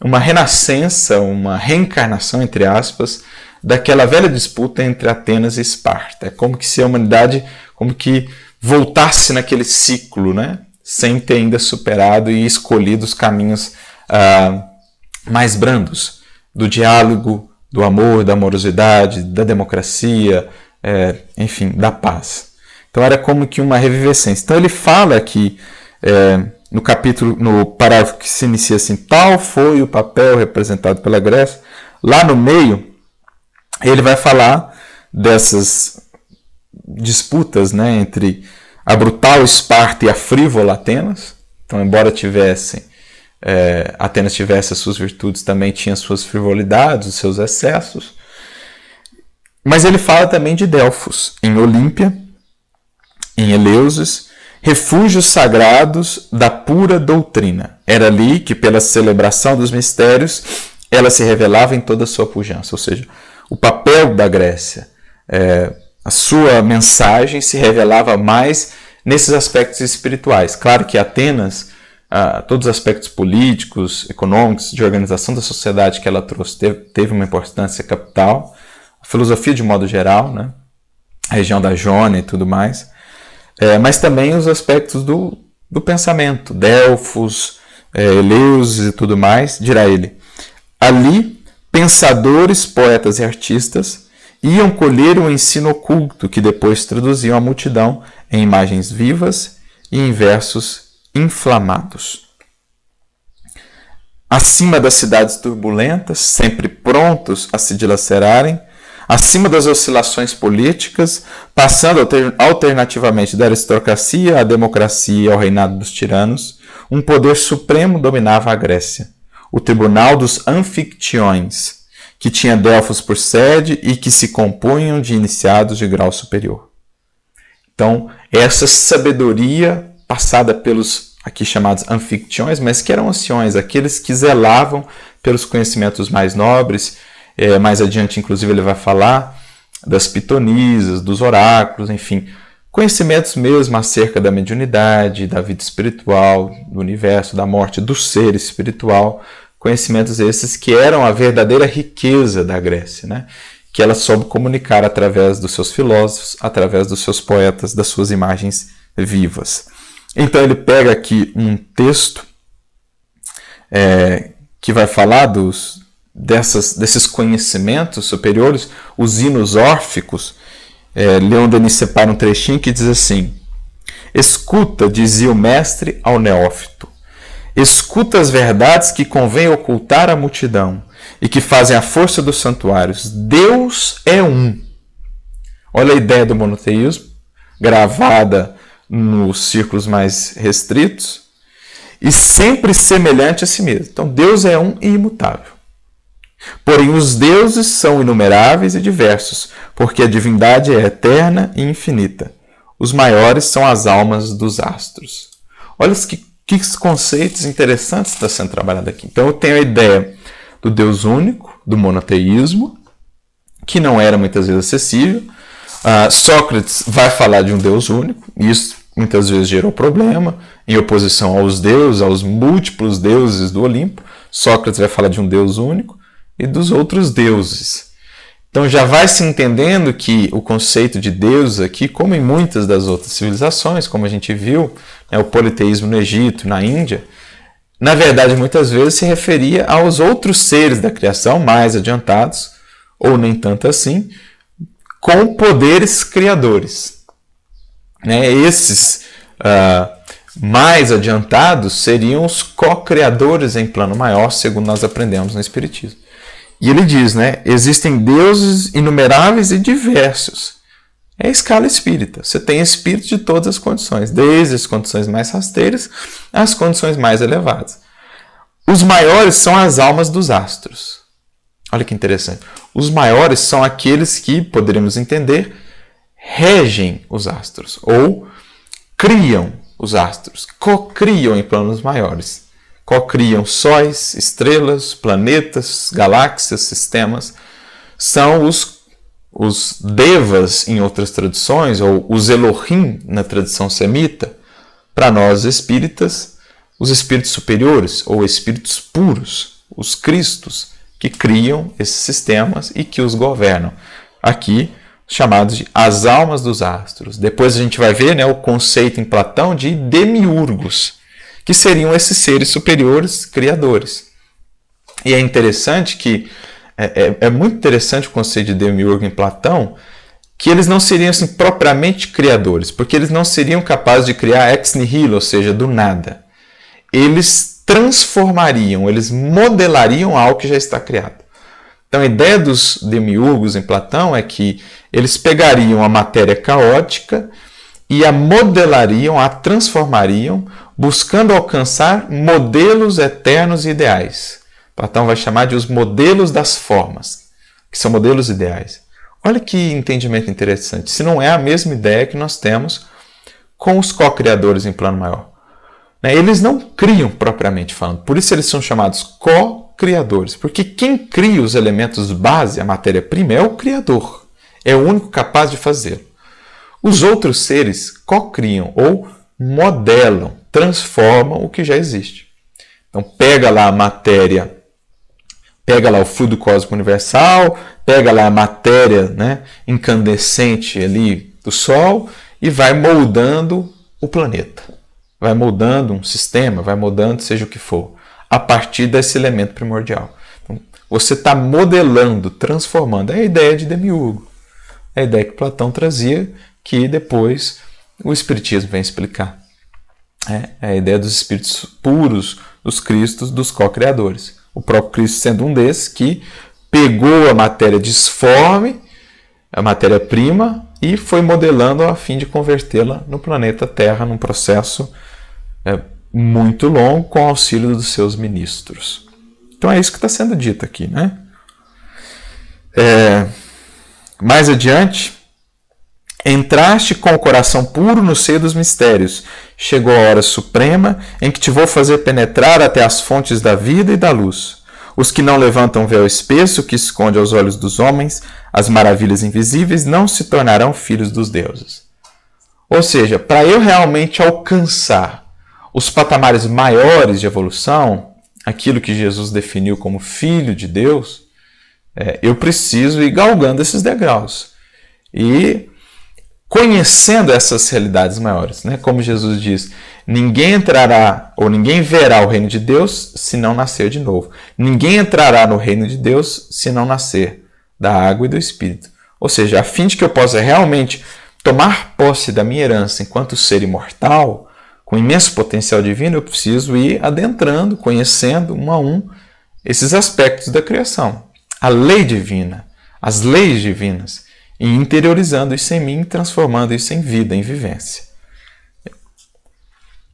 uma renascença, uma reencarnação, entre aspas, daquela velha disputa entre Atenas e Esparta. É como que se a humanidade, como que voltasse naquele ciclo, né? Sem ter ainda superado e escolhido os caminhos ah, mais brandos do diálogo, do amor, da amorosidade, da democracia, é, enfim, da paz. Então era como que uma revivescência. Então ele fala aqui é, no capítulo, no parágrafo que se inicia assim, tal foi o papel representado pela Grécia. Lá no meio, ele vai falar dessas disputas né, entre a brutal Esparta e a frívola Atenas. Então, embora tivessem é, Atenas tivesse as suas virtudes, também tinha suas frivolidades, os seus excessos. Mas ele fala também de Delfos, em Olímpia, em Eleusis, refúgios sagrados da pura doutrina. Era ali que, pela celebração dos mistérios, ela se revelava em toda a sua pujança. Ou seja, o papel da Grécia, é, a sua mensagem se revelava mais nesses aspectos espirituais. Claro que Atenas, ah, todos os aspectos políticos, econômicos, de organização da sociedade que ela trouxe, teve, teve uma importância capital. A filosofia, de modo geral, né? a região da Jônia e tudo mais é, mas também os aspectos do, do pensamento, Delfos, é, Eleusis e tudo mais, dirá ele. Ali, pensadores, poetas e artistas iam colher o um ensino oculto que depois traduziam a multidão em imagens vivas e em versos inflamados. Acima das cidades turbulentas, sempre prontos a se dilacerarem, acima das oscilações políticas, passando alternativamente da aristocracia à democracia e ao reinado dos tiranos, um poder supremo dominava a Grécia, o Tribunal dos Anfictiões, que tinha Delfos por sede e que se compunham de iniciados de grau superior. Então, essa sabedoria passada pelos aqui chamados anfictiões, mas que eram anciões, aqueles que zelavam pelos conhecimentos mais nobres é, mais adiante, inclusive, ele vai falar das pitonisas, dos oráculos, enfim, conhecimentos mesmo acerca da mediunidade, da vida espiritual, do universo, da morte, do ser espiritual, conhecimentos esses que eram a verdadeira riqueza da Grécia, né? que ela soube comunicar através dos seus filósofos, através dos seus poetas, das suas imagens vivas. Então ele pega aqui um texto é, que vai falar dos, dessas, desses conhecimentos superiores, os hinos órficos, é, Leão Denis separa um trechinho que diz assim: Escuta, dizia o mestre ao neófito, escuta as verdades que convém ocultar à multidão e que fazem a força dos santuários. Deus é um. Olha a ideia do monoteísmo, gravada nos círculos mais restritos, e sempre semelhante a si mesmo. Então, Deus é um e imutável. Porém, os deuses são inumeráveis e diversos, porque a divindade é eterna e infinita. Os maiores são as almas dos astros. Olha que, que conceitos interessantes está sendo trabalhado aqui. Então, eu tenho a ideia do Deus único, do monoteísmo, que não era muitas vezes acessível. Uh, Sócrates vai falar de um Deus único, e isso muitas vezes gerou problema, em oposição aos deuses, aos múltiplos deuses do Olimpo. Sócrates vai falar de um Deus único e dos outros deuses. Então já vai se entendendo que o conceito de Deus aqui, como em muitas das outras civilizações, como a gente viu, né, o politeísmo no Egito, na Índia, na verdade muitas vezes se referia aos outros seres da criação mais adiantados, ou nem tanto assim, com poderes criadores. Né? Esses uh, mais adiantados seriam os co-criadores em plano maior, segundo nós aprendemos no Espiritismo. E ele diz, né? Existem deuses inumeráveis e diversos. É a escala espírita. Você tem espírito de todas as condições, desde as condições mais rasteiras às condições mais elevadas. Os maiores são as almas dos astros. Olha que interessante. Os maiores são aqueles que, poderíamos entender, regem os astros ou criam os astros, cocriam em planos maiores cocriam sóis, estrelas, planetas, galáxias, sistemas. São os, os devas em outras tradições, ou os Elohim na tradição semita. Para nós espíritas, os espíritos superiores, ou espíritos puros, os cristos, que criam esses sistemas e que os governam. Aqui, chamados de as almas dos astros. Depois a gente vai ver né, o conceito em Platão de demiurgos que seriam esses seres superiores criadores. E é interessante que é, é, é muito interessante o conceito de Demiurgo em Platão, que eles não seriam assim, propriamente criadores, porque eles não seriam capazes de criar ex nihilo, ou seja, do nada. Eles transformariam, eles modelariam algo que já está criado. Então, a ideia dos demiurgos em Platão é que eles pegariam a matéria caótica e a modelariam, a transformariam buscando alcançar modelos eternos e ideais. Platão vai chamar de os modelos das formas, que são modelos ideais. Olha que entendimento interessante. Se não é a mesma ideia que nós temos com os co-criadores em plano maior. Né? Eles não criam propriamente falando, por isso eles são chamados co-criadores, porque quem cria os elementos base, a matéria-prima, é o criador, é o único capaz de fazê-lo. Os outros seres co-criam ou modelam, Transforma o que já existe. Então pega lá a matéria, pega lá o fluido cósmico universal, pega lá a matéria né, incandescente ali do Sol e vai moldando o planeta. Vai moldando um sistema, vai moldando seja o que for, a partir desse elemento primordial. Então, você está modelando, transformando. É a ideia de Demiurgo. É a ideia que Platão trazia, que depois o Espiritismo vem explicar. É, é a ideia dos espíritos puros, dos Cristos, dos co-criadores. O próprio Cristo sendo um desses que pegou a matéria disforme, a matéria-prima, e foi modelando a fim de convertê-la no planeta Terra num processo é, muito longo com auxílio dos seus ministros. Então é isso que está sendo dito aqui, né? É, mais adiante, Entraste com o coração puro no seio dos mistérios. Chegou a hora suprema em que te vou fazer penetrar até as fontes da vida e da luz. Os que não levantam véu espesso que esconde aos olhos dos homens as maravilhas invisíveis não se tornarão filhos dos deuses. Ou seja, para eu realmente alcançar os patamares maiores de evolução, aquilo que Jesus definiu como filho de Deus, é, eu preciso ir galgando esses degraus. E conhecendo essas realidades maiores, né? Como Jesus diz, ninguém entrará ou ninguém verá o reino de Deus se não nascer de novo. Ninguém entrará no reino de Deus se não nascer da água e do espírito. Ou seja, a fim de que eu possa realmente tomar posse da minha herança enquanto ser imortal, com imenso potencial divino, eu preciso ir adentrando, conhecendo um a um esses aspectos da criação. A lei divina, as leis divinas e interiorizando isso em mim, transformando isso em vida, em vivência.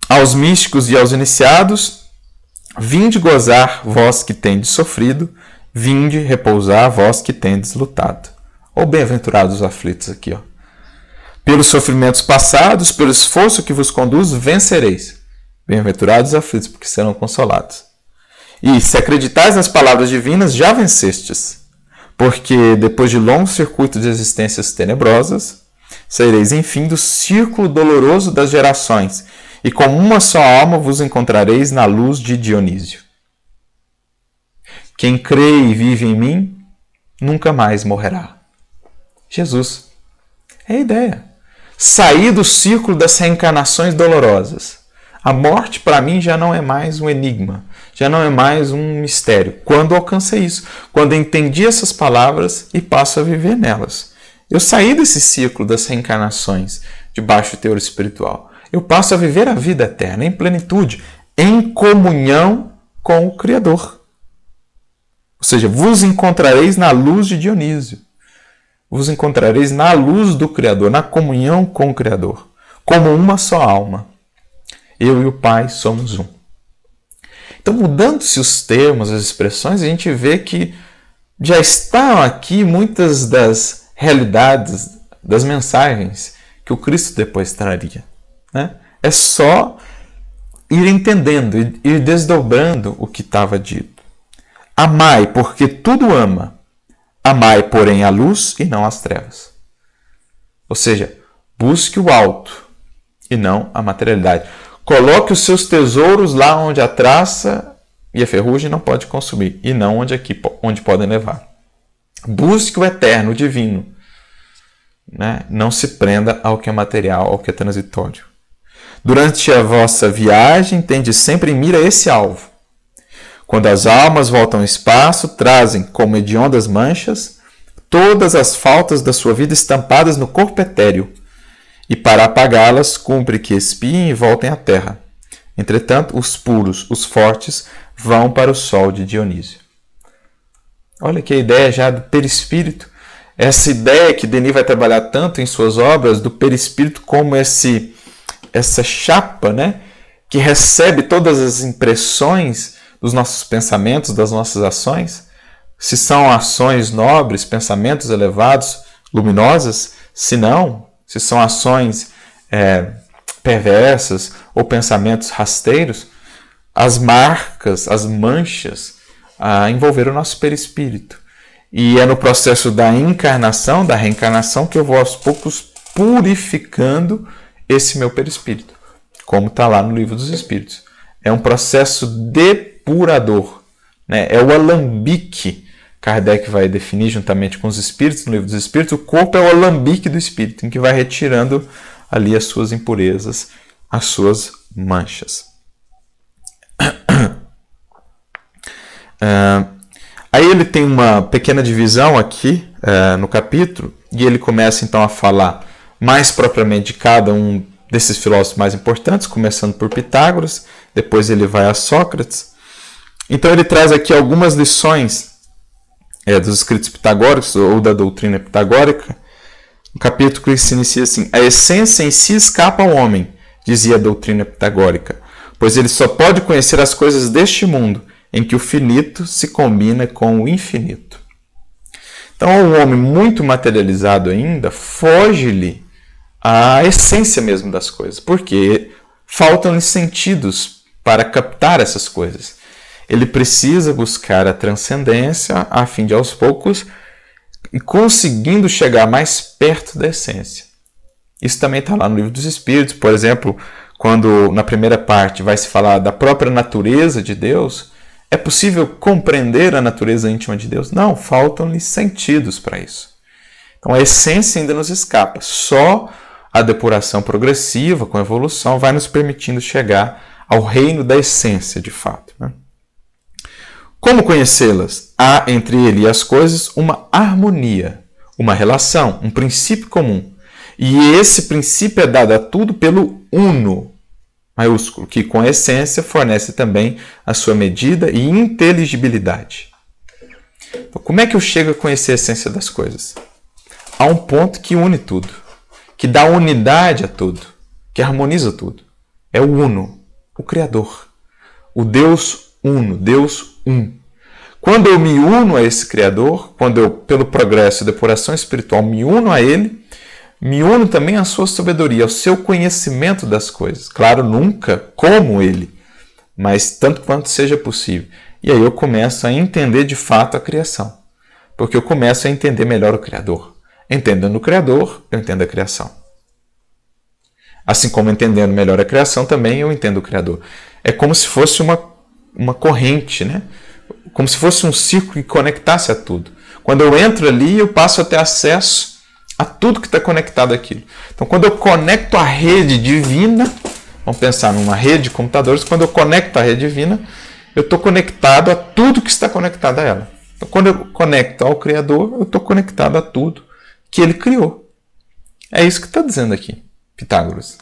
Aos místicos e aos iniciados, vinde gozar vós que tendes sofrido, vinde repousar vós que tendes lutado. Ou bem-aventurados os aflitos aqui, ó. Pelos sofrimentos passados, pelo esforço que vos conduz, vencereis. Bem-aventurados os aflitos, porque serão consolados. E se acreditais nas palavras divinas, já vencestes porque depois de longo circuito de existências tenebrosas, sereis enfim do círculo doloroso das gerações, e com uma só alma vos encontrareis na luz de Dionísio. Quem crê e vive em mim nunca mais morrerá. Jesus. É a ideia. Sair do círculo das reencarnações dolorosas. A morte para mim já não é mais um enigma já não é mais um mistério. Quando alcancei isso, quando entendi essas palavras e passo a viver nelas. Eu saí desse ciclo das reencarnações de baixo teor espiritual. Eu passo a viver a vida eterna em plenitude, em comunhão com o Criador. Ou seja, vos encontrareis na luz de Dionísio. Vos encontrareis na luz do Criador, na comunhão com o Criador, como uma só alma. Eu e o Pai somos um. Então, mudando-se os termos, as expressões, a gente vê que já estão aqui muitas das realidades, das mensagens que o Cristo depois traria. Né? É só ir entendendo, ir desdobrando o que estava dito. Amai, porque tudo ama. Amai, porém, a luz e não as trevas. Ou seja, busque o alto e não a materialidade. Coloque os seus tesouros lá onde a traça e a ferrugem não pode consumir, e não onde aqui onde podem levar. Busque o eterno, o divino. Né? Não se prenda ao que é material, ao que é transitório. Durante a vossa viagem, tende sempre em mira esse alvo. Quando as almas voltam ao espaço, trazem, como hediondas manchas, todas as faltas da sua vida estampadas no corpo etéreo e para apagá-las cumpre que espiem e voltem à terra. Entretanto, os puros, os fortes, vão para o sol de Dionísio. Olha que ideia já do perispírito. Essa ideia que Denis vai trabalhar tanto em suas obras do perispírito como esse essa chapa, né, que recebe todas as impressões dos nossos pensamentos, das nossas ações. Se são ações nobres, pensamentos elevados, luminosas, se não, se são ações é, perversas ou pensamentos rasteiros, as marcas, as manchas a ah, envolver o nosso perispírito. E é no processo da encarnação, da reencarnação, que eu vou aos poucos purificando esse meu perispírito, como está lá no Livro dos Espíritos. É um processo depurador, né? é o alambique Kardec vai definir, juntamente com os espíritos, no livro dos espíritos, o corpo é o alambique do espírito, em que vai retirando ali as suas impurezas, as suas manchas. Uh, aí ele tem uma pequena divisão aqui uh, no capítulo, e ele começa então a falar mais propriamente de cada um desses filósofos mais importantes, começando por Pitágoras, depois ele vai a Sócrates. Então ele traz aqui algumas lições é, dos escritos pitagóricos ou da doutrina pitagórica, um capítulo que se inicia assim: A essência em si escapa ao homem, dizia a doutrina pitagórica, pois ele só pode conhecer as coisas deste mundo, em que o finito se combina com o infinito. Então, o homem muito materializado ainda foge-lhe a essência mesmo das coisas, porque faltam-lhe sentidos para captar essas coisas. Ele precisa buscar a transcendência a fim de aos poucos e conseguindo chegar mais perto da essência. Isso também está lá no livro dos Espíritos, por exemplo, quando na primeira parte vai se falar da própria natureza de Deus, é possível compreender a natureza íntima de Deus? Não, faltam-lhe sentidos para isso. Então a essência ainda nos escapa. Só a depuração progressiva, com evolução, vai nos permitindo chegar ao reino da essência de fato. Né? Como conhecê-las? Há entre ele e as coisas uma harmonia, uma relação, um princípio comum. E esse princípio é dado a tudo pelo Uno, maiúsculo, que com essência fornece também a sua medida e inteligibilidade. Então, como é que eu chego a conhecer a essência das coisas? Há um ponto que une tudo, que dá unidade a tudo, que harmoniza tudo. É o Uno, o Criador, o Deus Uno, Deus Um. Quando eu me uno a esse Criador, quando eu, pelo progresso e depuração espiritual, me uno a Ele, me uno também à sua sabedoria, ao seu conhecimento das coisas. Claro, nunca como Ele, mas tanto quanto seja possível. E aí eu começo a entender de fato a criação, porque eu começo a entender melhor o Criador. Entendendo o Criador, eu entendo a criação. Assim como entendendo melhor a criação, também eu entendo o Criador. É como se fosse uma, uma corrente, né? como se fosse um círculo que conectasse a tudo. Quando eu entro ali, eu passo a ter acesso a tudo que está conectado àquilo. Então, quando eu conecto a rede divina, vamos pensar numa rede de computadores, quando eu conecto a rede divina, eu estou conectado a tudo que está conectado a ela. Então, quando eu conecto ao Criador, eu estou conectado a tudo que ele criou. É isso que está dizendo aqui, Pitágoras.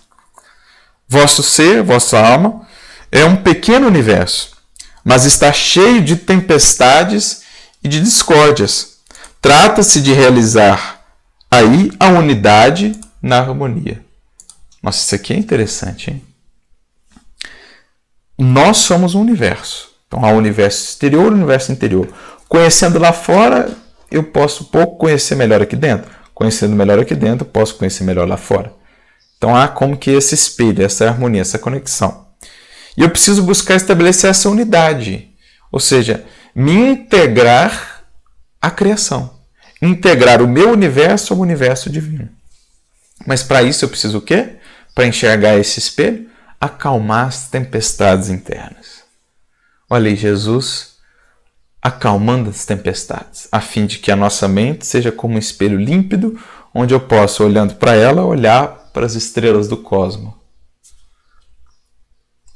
Vosso ser, vossa alma, é um pequeno universo mas está cheio de tempestades e de discórdias. Trata-se de realizar aí a unidade na harmonia. Nossa, isso aqui é interessante, hein? Nós somos o um universo. Então há o um universo exterior e um universo interior. Conhecendo lá fora, eu posso pouco conhecer melhor aqui dentro. Conhecendo melhor aqui dentro, posso conhecer melhor lá fora. Então há como que esse espelho, essa harmonia, essa conexão. E eu preciso buscar estabelecer essa unidade, ou seja, me integrar à criação, integrar o meu universo ao universo divino. Mas para isso eu preciso o quê? Para enxergar esse espelho, acalmar as tempestades internas. Olha aí, Jesus acalmando as tempestades, a fim de que a nossa mente seja como um espelho límpido, onde eu possa, olhando para ela, olhar para as estrelas do cosmos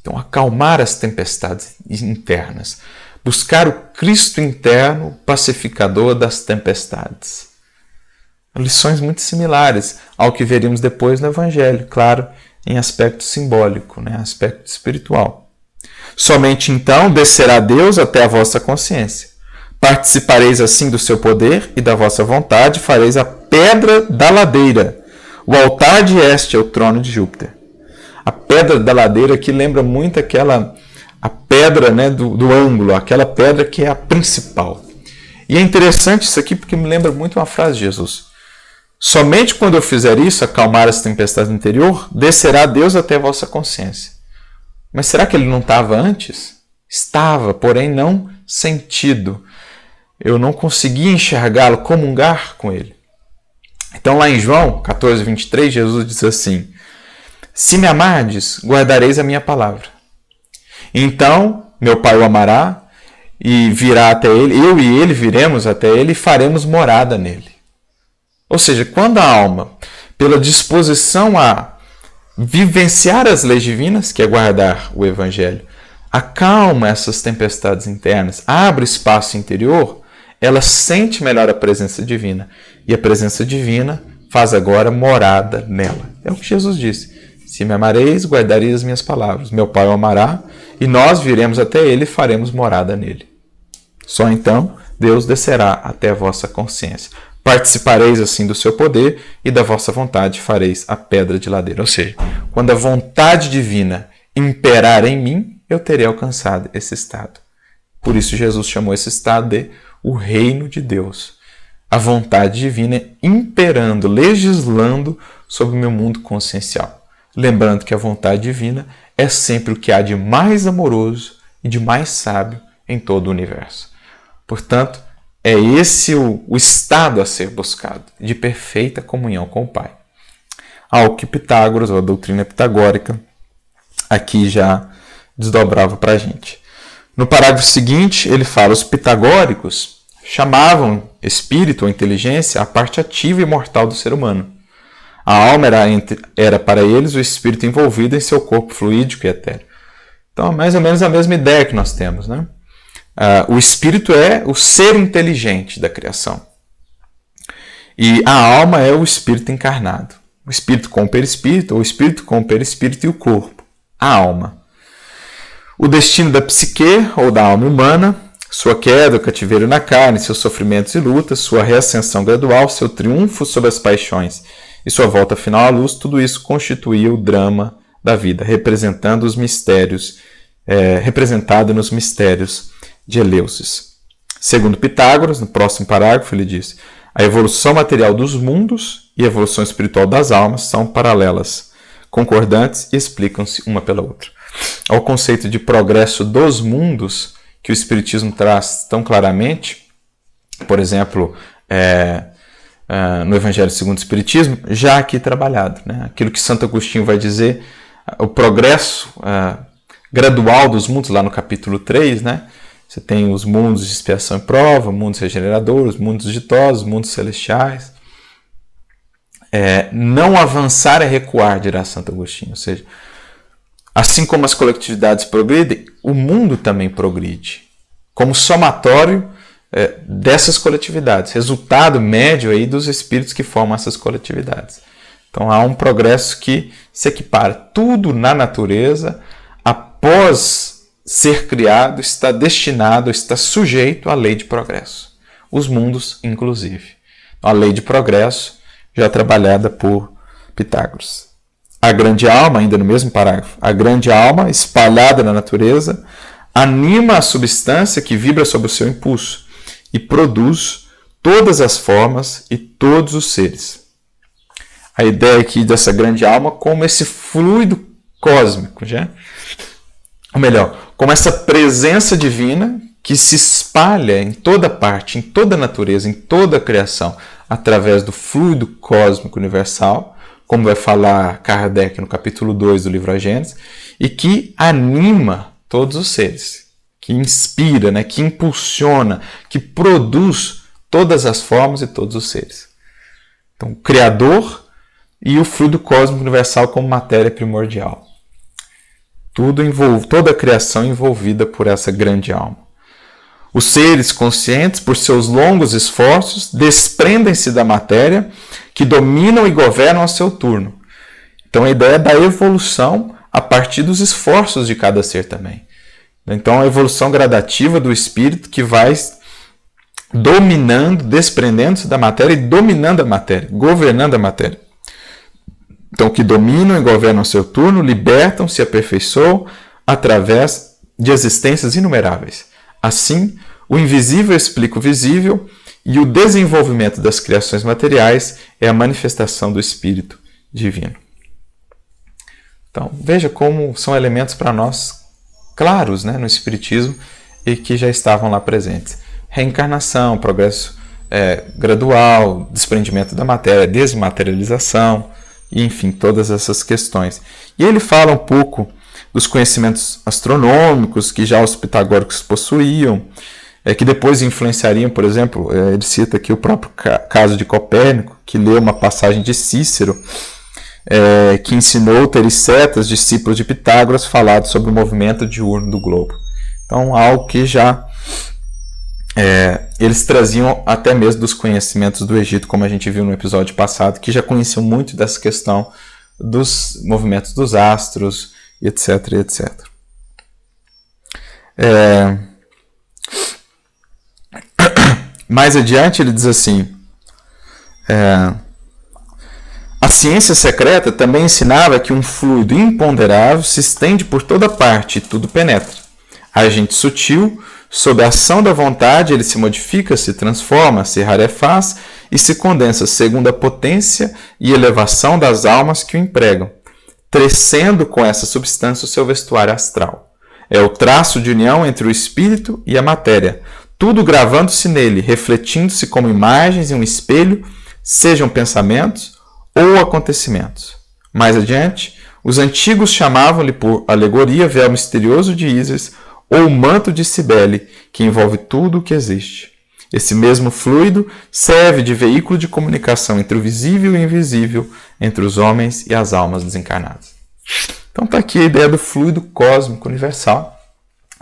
então, acalmar as tempestades internas. Buscar o Cristo interno, pacificador das tempestades. Lições muito similares ao que veríamos depois no Evangelho, claro, em aspecto simbólico, né? aspecto espiritual. Somente então descerá Deus até a vossa consciência. Participareis assim do seu poder e da vossa vontade, fareis a pedra da ladeira. O altar de este é o trono de Júpiter a pedra da ladeira que lembra muito aquela a pedra né, do, do ângulo, aquela pedra que é a principal. E é interessante isso aqui porque me lembra muito uma frase de Jesus. Somente quando eu fizer isso, acalmar as tempestades interior, descerá Deus até a vossa consciência. Mas será que ele não estava antes? Estava, porém não sentido. Eu não conseguia enxergá-lo, comungar com ele. Então, lá em João 14, 23, Jesus diz assim: se me amardes, guardareis a minha palavra. Então meu pai o amará e virá até ele, eu e ele viremos até ele e faremos morada nele. Ou seja, quando a alma, pela disposição a vivenciar as leis divinas, que é guardar o evangelho, acalma essas tempestades internas, abre espaço interior, ela sente melhor a presença divina. E a presença divina faz agora morada nela. É o que Jesus disse. Se me amareis, guardareis as minhas palavras. Meu Pai o amará, e nós viremos até ele e faremos morada nele. Só então Deus descerá até a vossa consciência. Participareis assim do seu poder e da vossa vontade fareis a pedra de ladeira. Ou seja, quando a vontade divina imperar em mim, eu terei alcançado esse estado. Por isso Jesus chamou esse estado de o reino de Deus. A vontade divina imperando, legislando sobre o meu mundo consciencial lembrando que a vontade divina é sempre o que há de mais amoroso e de mais sábio em todo o universo. Portanto, é esse o, o estado a ser buscado, de perfeita comunhão com o Pai. Ao que Pitágoras, ou a doutrina pitagórica, aqui já desdobrava para a gente. No parágrafo seguinte, ele fala: os pitagóricos chamavam espírito ou inteligência a parte ativa e mortal do ser humano a alma era, era para eles o espírito envolvido em seu corpo fluídico e etéreo. Então, é mais ou menos a mesma ideia que nós temos, né? Uh, o espírito é o ser inteligente da criação. E a alma é o espírito encarnado. O espírito com o perispírito, ou o espírito com o perispírito e o corpo. A alma. O destino da psique, ou da alma humana, sua queda, o cativeiro na carne, seus sofrimentos e lutas, sua reascensão gradual, seu triunfo sobre as paixões e sua volta final à luz, tudo isso constituía o drama da vida, representando os mistérios, é, representado nos mistérios de Eleusis. Segundo Pitágoras, no próximo parágrafo, ele diz: a evolução material dos mundos e a evolução espiritual das almas são paralelas, concordantes e explicam-se uma pela outra. Ao conceito de progresso dos mundos que o Espiritismo traz tão claramente, por exemplo, é, uh, no Evangelho segundo o Espiritismo, já aqui trabalhado. Né? Aquilo que Santo Agostinho vai dizer, ah, o progresso uh, gradual dos mundos, lá no capítulo 3, né? Você tem os mundos de expiação e prova, mundos regeneradores, mundos ditosos, mundos celestiais. É, não avançar é recuar, dirá Santo Agostinho. Ou seja, assim como as coletividades progridem, o mundo também progride. Como somatório é, dessas coletividades, resultado médio aí dos espíritos que formam essas coletividades. Então há um progresso que se equipara. Tudo na natureza, após ser criado, está destinado, está sujeito à lei de progresso. Os mundos, inclusive. A lei de progresso, já trabalhada por Pitágoras. A grande alma, ainda no mesmo parágrafo, a grande alma, espalhada na natureza, anima a substância que vibra sob o seu impulso e produz todas as formas e todos os seres. A ideia aqui dessa grande alma como esse fluido cósmico, já? ou melhor, como essa presença divina que se espalha em toda parte, em toda a natureza, em toda a criação, através do fluido cósmico universal, como vai falar Kardec no capítulo 2 do livro A Gênesis, e que anima todos os seres que inspira, né? que impulsiona, que produz todas as formas e todos os seres. Então, o Criador e o fluido cósmico universal como matéria primordial. Tudo envolve, toda a criação envolvida por essa grande alma. Os seres conscientes, por seus longos esforços, desprendem-se da matéria que dominam e governam a seu turno. Então a ideia é da evolução a partir dos esforços de cada ser também. Né? Então, a evolução gradativa do espírito que vai dominando, desprendendo-se da matéria e dominando a matéria, governando a matéria. Então, que dominam e governam seu turno, libertam, se aperfeiçoam através de existências inumeráveis. Assim, o invisível explica o visível e o desenvolvimento das criações materiais é a manifestação do Espírito Divino. Então, veja como são elementos para nós claros né, no Espiritismo e que já estavam lá presentes. Reencarnação, progresso é, gradual, desprendimento da matéria, desmaterialização, enfim, todas essas questões. E ele fala um pouco dos conhecimentos astronômicos que já os pitagóricos possuíam, é, que depois influenciariam, por exemplo, é, ele cita aqui o próprio ca caso de Copérnico, que leu uma passagem de Cícero é, que ensinou Tericetas, discípulo de Pitágoras, falado sobre o movimento diurno do globo. Então, algo que já é, eles traziam até mesmo dos conhecimentos do Egito, como a gente viu no episódio passado, que já conheciam muito dessa questão dos movimentos dos astros, etc, etc. É... Mais adiante ele diz assim. É... A ciência secreta também ensinava que um fluido imponderável se estende por toda parte e tudo penetra. Agente sutil, sob a ação da vontade, ele se modifica, se transforma, se rarefaz e se condensa segundo a potência e elevação das almas que o empregam, crescendo com essa substância o seu vestuário astral. É o traço de união entre o espírito e a matéria, tudo gravando-se nele, refletindo-se como imagens em um espelho, sejam pensamentos ou acontecimentos. Mais adiante, os antigos chamavam-lhe por alegoria véu misterioso de Ísis ou manto de Cibele, que envolve tudo o que existe. Esse mesmo fluido serve de veículo de comunicação entre o visível e o invisível, entre os homens e as almas desencarnadas. Então está aqui a ideia do fluido cósmico universal,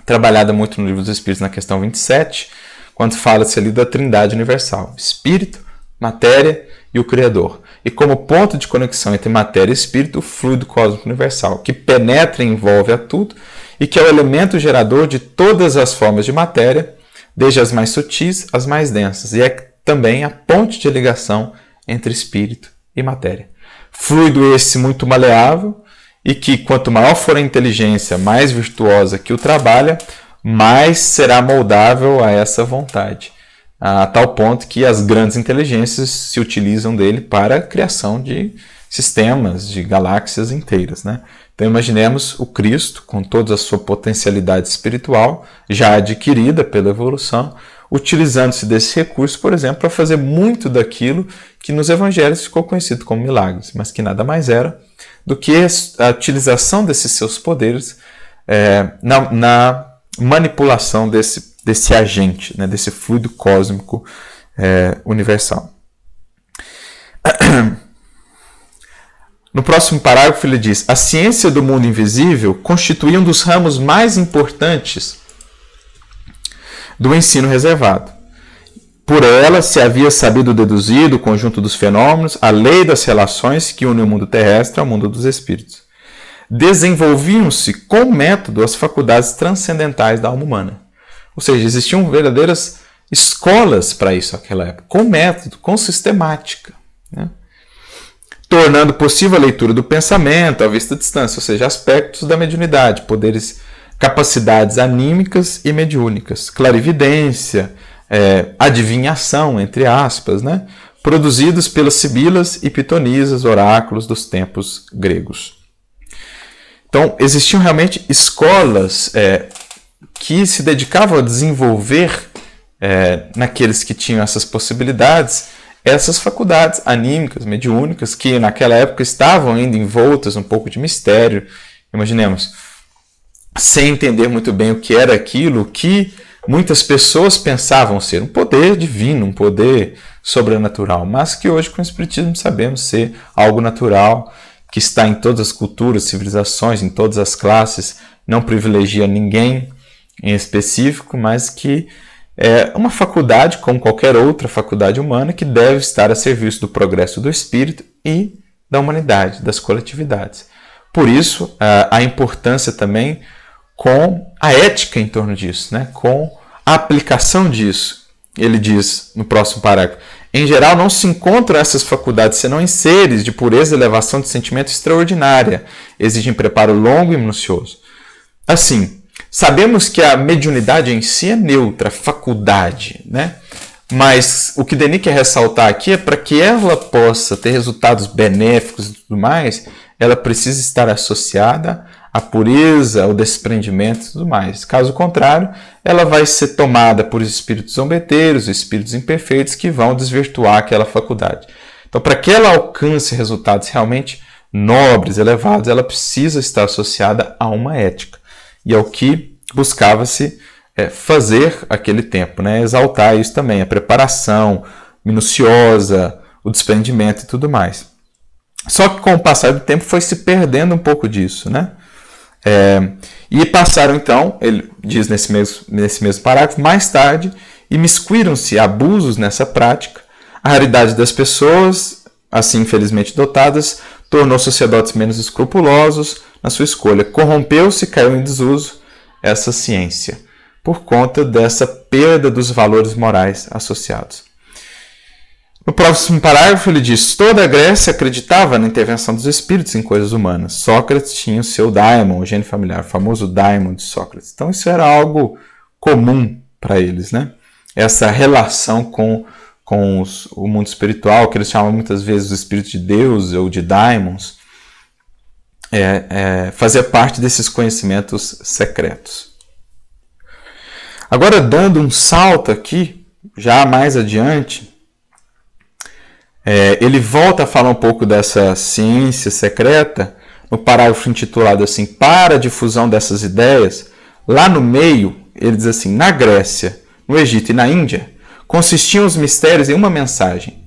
trabalhada muito no Livro dos Espíritos na questão 27, quando fala-se ali da trindade universal, espírito, matéria e o Criador e como ponto de conexão entre matéria e espírito, o fluido cósmico universal, que penetra e envolve a tudo e que é o elemento gerador de todas as formas de matéria, desde as mais sutis às mais densas, e é também a ponte de ligação entre espírito e matéria. Fluido esse muito maleável e que, quanto maior for a inteligência mais virtuosa que o trabalha, mais será moldável a essa vontade a tal ponto que as grandes inteligências se utilizam dele para a criação de sistemas, de galáxias inteiras. Né? Então imaginemos o Cristo, com toda a sua potencialidade espiritual, já adquirida pela evolução, utilizando-se desse recurso, por exemplo, para fazer muito daquilo que nos evangelhos ficou conhecido como milagres, mas que nada mais era do que a utilização desses seus poderes é, na, na manipulação desse desse agente, né, desse fluido cósmico é, universal. No próximo parágrafo, ele diz: A ciência do mundo invisível constitui um dos ramos mais importantes do ensino reservado. Por ela se havia sabido deduzir do conjunto dos fenômenos a lei das relações que une o mundo terrestre ao mundo dos espíritos. Desenvolviam-se com método as faculdades transcendentais da alma humana. Ou seja, existiam verdadeiras escolas para isso naquela época, com método, com sistemática. Né? Tornando possível a leitura do pensamento à vista à distância, ou seja, aspectos da mediunidade, poderes, capacidades anímicas e mediúnicas, clarividência, é, adivinhação, entre aspas, né? produzidos pelas sibilas e pitonisas, oráculos dos tempos gregos. Então, existiam realmente escolas é, que se dedicavam a desenvolver é, naqueles que tinham essas possibilidades essas faculdades anímicas, mediúnicas, que naquela época estavam ainda envoltas um pouco de mistério, imaginemos, sem entender muito bem o que era aquilo que muitas pessoas pensavam ser um poder divino, um poder sobrenatural, mas que hoje com o Espiritismo sabemos ser algo natural, que está em todas as culturas, civilizações, em todas as classes, não privilegia ninguém, em específico, mas que é uma faculdade, como qualquer outra faculdade humana, que deve estar a serviço do progresso do espírito e da humanidade, das coletividades. Por isso, a importância também com a ética em torno disso, né? com a aplicação disso. Ele diz no próximo parágrafo: em geral, não se encontram essas faculdades senão em seres de pureza e elevação de sentimento extraordinária, exigem preparo longo e minucioso. Assim, Sabemos que a mediunidade em si é neutra, faculdade, né? Mas o que Denis quer ressaltar aqui é para que ela possa ter resultados benéficos e tudo mais, ela precisa estar associada à pureza, ao desprendimento e tudo mais. Caso contrário, ela vai ser tomada por espíritos zombeteiros, espíritos imperfeitos que vão desvirtuar aquela faculdade. Então, para que ela alcance resultados realmente nobres, elevados, ela precisa estar associada a uma ética e ao é que buscava-se é, fazer aquele tempo, né? exaltar isso também, a preparação minuciosa, o desprendimento e tudo mais. Só que com o passar do tempo foi se perdendo um pouco disso, né? É, e passaram então, ele diz nesse mesmo, nesse mesmo parágrafo, mais tarde, e imiscuíram-se abusos nessa prática. A raridade das pessoas, assim infelizmente dotadas, tornou sacerdotes menos escrupulosos, a sua escolha. Corrompeu-se, caiu em desuso essa ciência, por conta dessa perda dos valores morais associados. No próximo parágrafo, ele diz: Toda a Grécia acreditava na intervenção dos espíritos em coisas humanas. Sócrates tinha o seu daimon, o gene familiar, o famoso daimon de Sócrates. Então, isso era algo comum para eles, né? Essa relação com, com os, o mundo espiritual, que eles chamam muitas vezes o espírito de Deus ou de daimons é, é, fazer parte desses conhecimentos secretos. Agora, dando um salto aqui, já mais adiante, é, ele volta a falar um pouco dessa ciência secreta no parágrafo intitulado assim Para a difusão dessas ideias. Lá no meio, ele diz assim: Na Grécia, no Egito e na Índia, consistiam os mistérios em uma mensagem,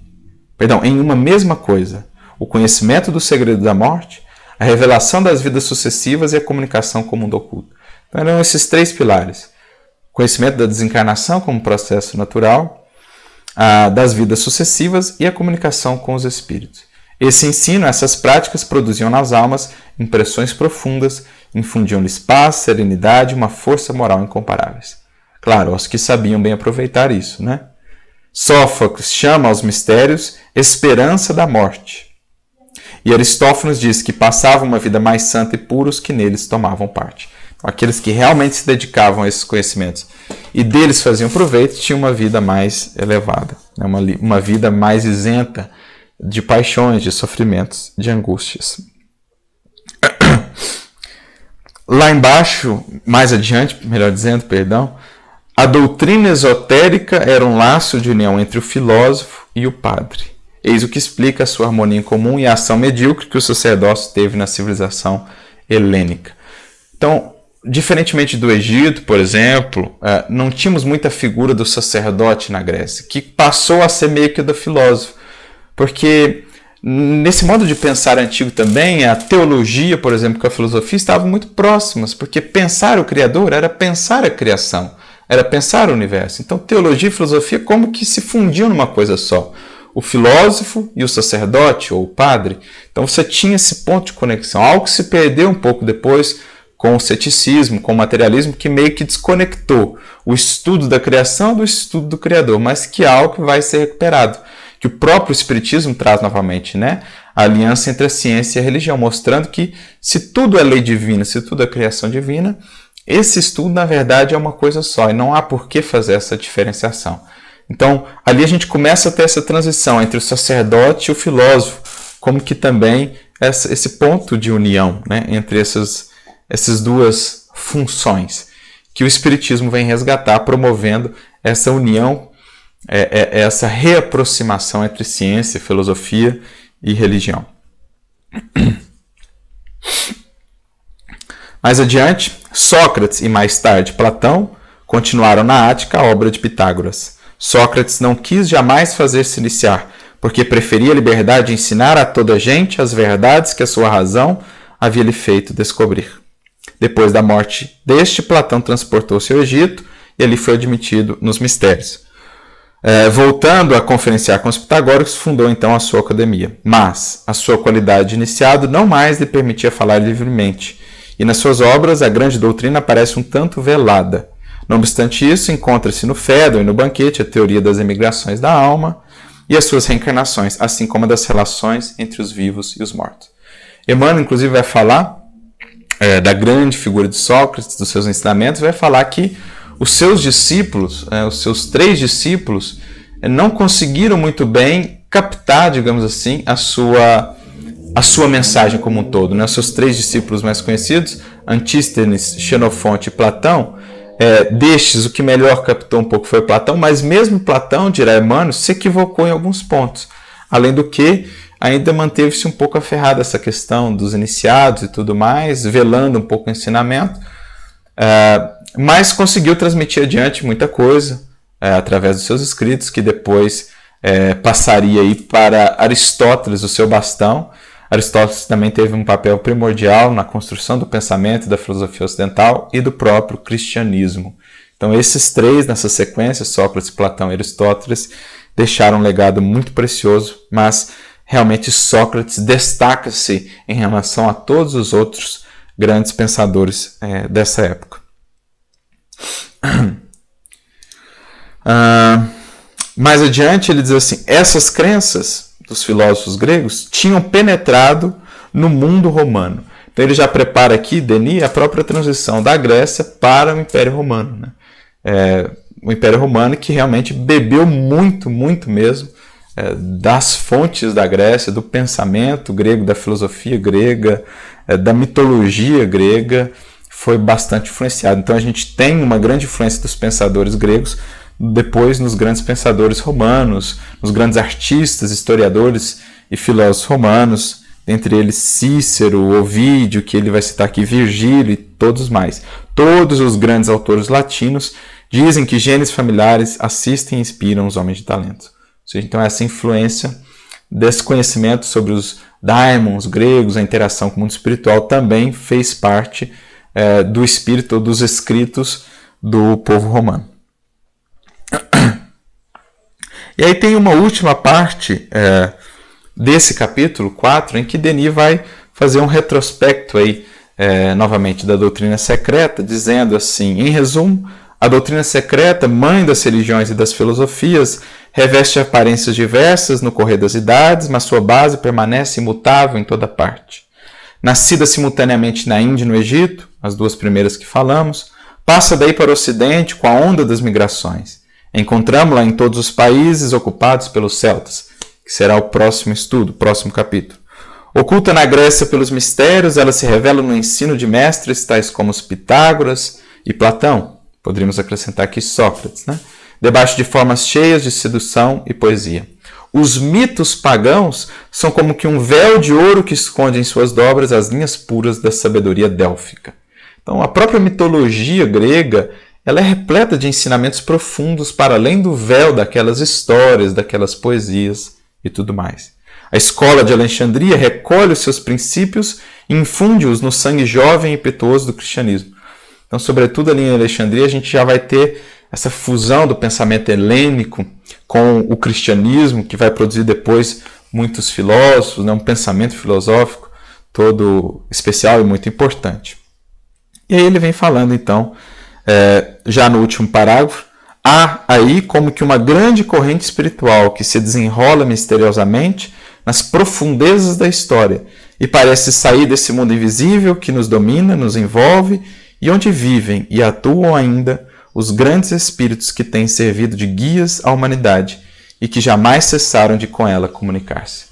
perdão, em uma mesma coisa: o conhecimento do segredo da morte a revelação das vidas sucessivas e a comunicação com o mundo oculto. Então eram esses três pilares: conhecimento da desencarnação como processo natural, a, das vidas sucessivas e a comunicação com os espíritos. Esse ensino, essas práticas produziam nas almas impressões profundas, infundiam-lhes paz, serenidade e uma força moral incomparáveis. Claro, os que sabiam bem aproveitar isso, né? Sófocles chama aos mistérios esperança da morte. E Aristófanes diz que passavam uma vida mais santa e pura os que neles tomavam parte. aqueles que realmente se dedicavam a esses conhecimentos e deles faziam proveito tinham uma vida mais elevada, né? uma, uma vida mais isenta de paixões, de sofrimentos, de angústias. Lá embaixo, mais adiante, melhor dizendo, perdão, a doutrina esotérica era um laço de união entre o filósofo e o padre. Eis o que explica a sua harmonia em comum e a ação medíocre que o sacerdócio teve na civilização helênica. Então, diferentemente do Egito, por exemplo, é, não tínhamos muita figura do sacerdote na Grécia, que passou a ser meio que do filósofo, porque nesse modo de pensar antigo também, a teologia, por exemplo, com a filosofia estavam muito próximas, porque pensar o Criador era pensar a criação, era pensar o universo. Então, teologia e filosofia como que se fundiam numa coisa só o filósofo e o sacerdote ou o padre. Então você tinha esse ponto de conexão, algo que se perdeu um pouco depois com o ceticismo, com o materialismo, que meio que desconectou o estudo da criação do estudo do Criador, mas que é algo que vai ser recuperado, que o próprio Espiritismo traz novamente, né? A aliança entre a ciência e a religião, mostrando que se tudo é lei divina, se tudo é criação divina, esse estudo, na verdade, é uma coisa só e não há por que fazer essa diferenciação. Então, ali a gente começa a ter essa transição entre o sacerdote e o filósofo, como que também essa, esse ponto de união né, entre essas, essas duas funções que o Espiritismo vem resgatar, promovendo essa união, é, é, é essa reaproximação entre ciência, filosofia e religião. Mais adiante, Sócrates e mais tarde Platão continuaram na Ática a obra de Pitágoras. Sócrates não quis jamais fazer se iniciar, porque preferia a liberdade de ensinar a toda a gente as verdades que a sua razão havia lhe feito descobrir. Depois da morte deste, Platão transportou-se ao Egito e ali foi admitido nos mistérios. É, voltando a conferenciar com os pitagóricos, fundou então a sua academia. Mas a sua qualidade de iniciado não mais lhe permitia falar livremente, e nas suas obras a grande doutrina parece um tanto velada. Não obstante isso, encontra-se no Fedon e no Banquete a teoria das emigrações da alma e as suas reencarnações, assim como das relações entre os vivos e os mortos. Emmanuel, inclusive, vai falar é, da grande figura de Sócrates, dos seus ensinamentos, vai falar que os seus discípulos, é, os seus três discípulos, é, não conseguiram muito bem captar, digamos assim, a sua a sua mensagem como um todo. Né? Os seus três discípulos mais conhecidos, Antístenes, Xenofonte e Platão, é, destes, o que melhor captou um pouco foi Platão, mas mesmo Platão, dirá Emmanuel, se equivocou em alguns pontos. Além do que, ainda manteve-se um pouco aferrado essa questão dos iniciados e tudo mais, velando um pouco o ensinamento, é, mas conseguiu transmitir adiante muita coisa é, através dos seus escritos, que depois é, passaria aí para Aristóteles, o seu bastão, Aristóteles também teve um papel primordial na construção do pensamento da filosofia ocidental e do próprio cristianismo. Então, esses três nessa sequência, Sócrates, Platão e Aristóteles, deixaram um legado muito precioso, mas realmente Sócrates destaca-se em relação a todos os outros grandes pensadores é, dessa época. Uh, mais adiante, ele diz assim: essas crenças dos filósofos gregos tinham penetrado no mundo romano. Então ele já prepara aqui, Denis, a própria transição da Grécia para o Império Romano. Né? É, o Império Romano que realmente bebeu muito, muito mesmo é, das fontes da Grécia, do pensamento grego, da filosofia grega, é, da mitologia grega, foi bastante influenciado. Então a gente tem uma grande influência dos pensadores gregos depois nos grandes pensadores romanos, nos grandes artistas, historiadores e filósofos romanos, entre eles Cícero, Ovídio, que ele vai citar aqui, Virgílio e todos mais. Todos os grandes autores latinos dizem que genes familiares assistem e inspiram os homens de talento. Ou seja, então essa influência desse conhecimento sobre os daimons gregos, a interação com o mundo espiritual, também fez parte é, do espírito, dos escritos do povo romano. E aí tem uma última parte é, desse capítulo 4 em que Denis vai fazer um retrospecto aí, é, novamente da doutrina secreta, dizendo assim: em resumo, a doutrina secreta, mãe das religiões e das filosofias, reveste aparências diversas no correr das idades, mas sua base permanece imutável em toda parte. Nascida simultaneamente na Índia e no Egito, as duas primeiras que falamos, passa daí para o Ocidente com a onda das migrações Encontramos-la em todos os países ocupados pelos celtas, que será o próximo estudo, próximo capítulo. Oculta na Grécia pelos mistérios, ela se revela no ensino de mestres tais como os Pitágoras e Platão. Poderíamos acrescentar aqui Sócrates, né? Debaixo de formas cheias de sedução e poesia. Os mitos pagãos são como que um véu de ouro que esconde em suas dobras as linhas puras da sabedoria délfica. Então, a própria mitologia grega ela é repleta de ensinamentos profundos para além do véu daquelas histórias, daquelas poesias e tudo mais. A escola de Alexandria recolhe os seus princípios e infunde-os no sangue jovem e impetuoso do cristianismo. Então, sobretudo ali em Alexandria, a gente já vai ter essa fusão do pensamento helênico com o cristianismo, que vai produzir depois muitos filósofos, né? um pensamento filosófico todo especial e muito importante. E aí ele vem falando então é, já no último parágrafo, há aí como que uma grande corrente espiritual que se desenrola misteriosamente nas profundezas da história e parece sair desse mundo invisível que nos domina, nos envolve e onde vivem e atuam ainda os grandes espíritos que têm servido de guias à humanidade e que jamais cessaram de com ela comunicar-se.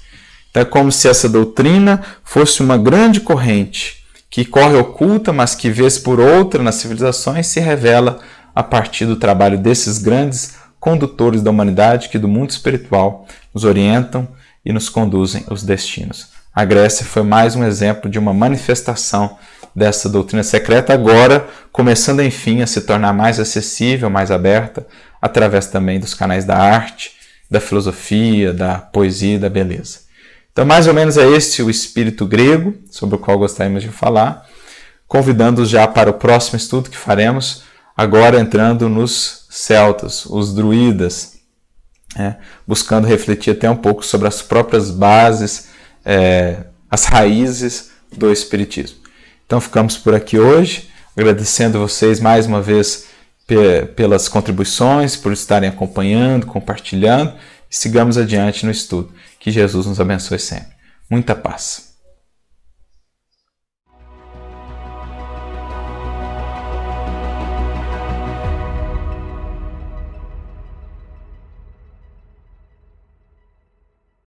Então é como se essa doutrina fosse uma grande corrente que corre oculta, mas que vez por outra nas civilizações se revela a partir do trabalho desses grandes condutores da humanidade que do mundo espiritual nos orientam e nos conduzem os destinos. A Grécia foi mais um exemplo de uma manifestação dessa doutrina secreta, agora começando enfim a se tornar mais acessível, mais aberta, através também dos canais da arte, da filosofia, da poesia e da beleza. Então, mais ou menos é este o espírito grego sobre o qual gostaríamos de falar, convidando-os já para o próximo estudo que faremos, agora entrando nos celtas, os druidas, né? buscando refletir até um pouco sobre as próprias bases, é, as raízes do espiritismo. Então, ficamos por aqui hoje, agradecendo vocês mais uma vez pelas contribuições, por estarem acompanhando, compartilhando Sigamos adiante no estudo. Que Jesus nos abençoe sempre. Muita paz.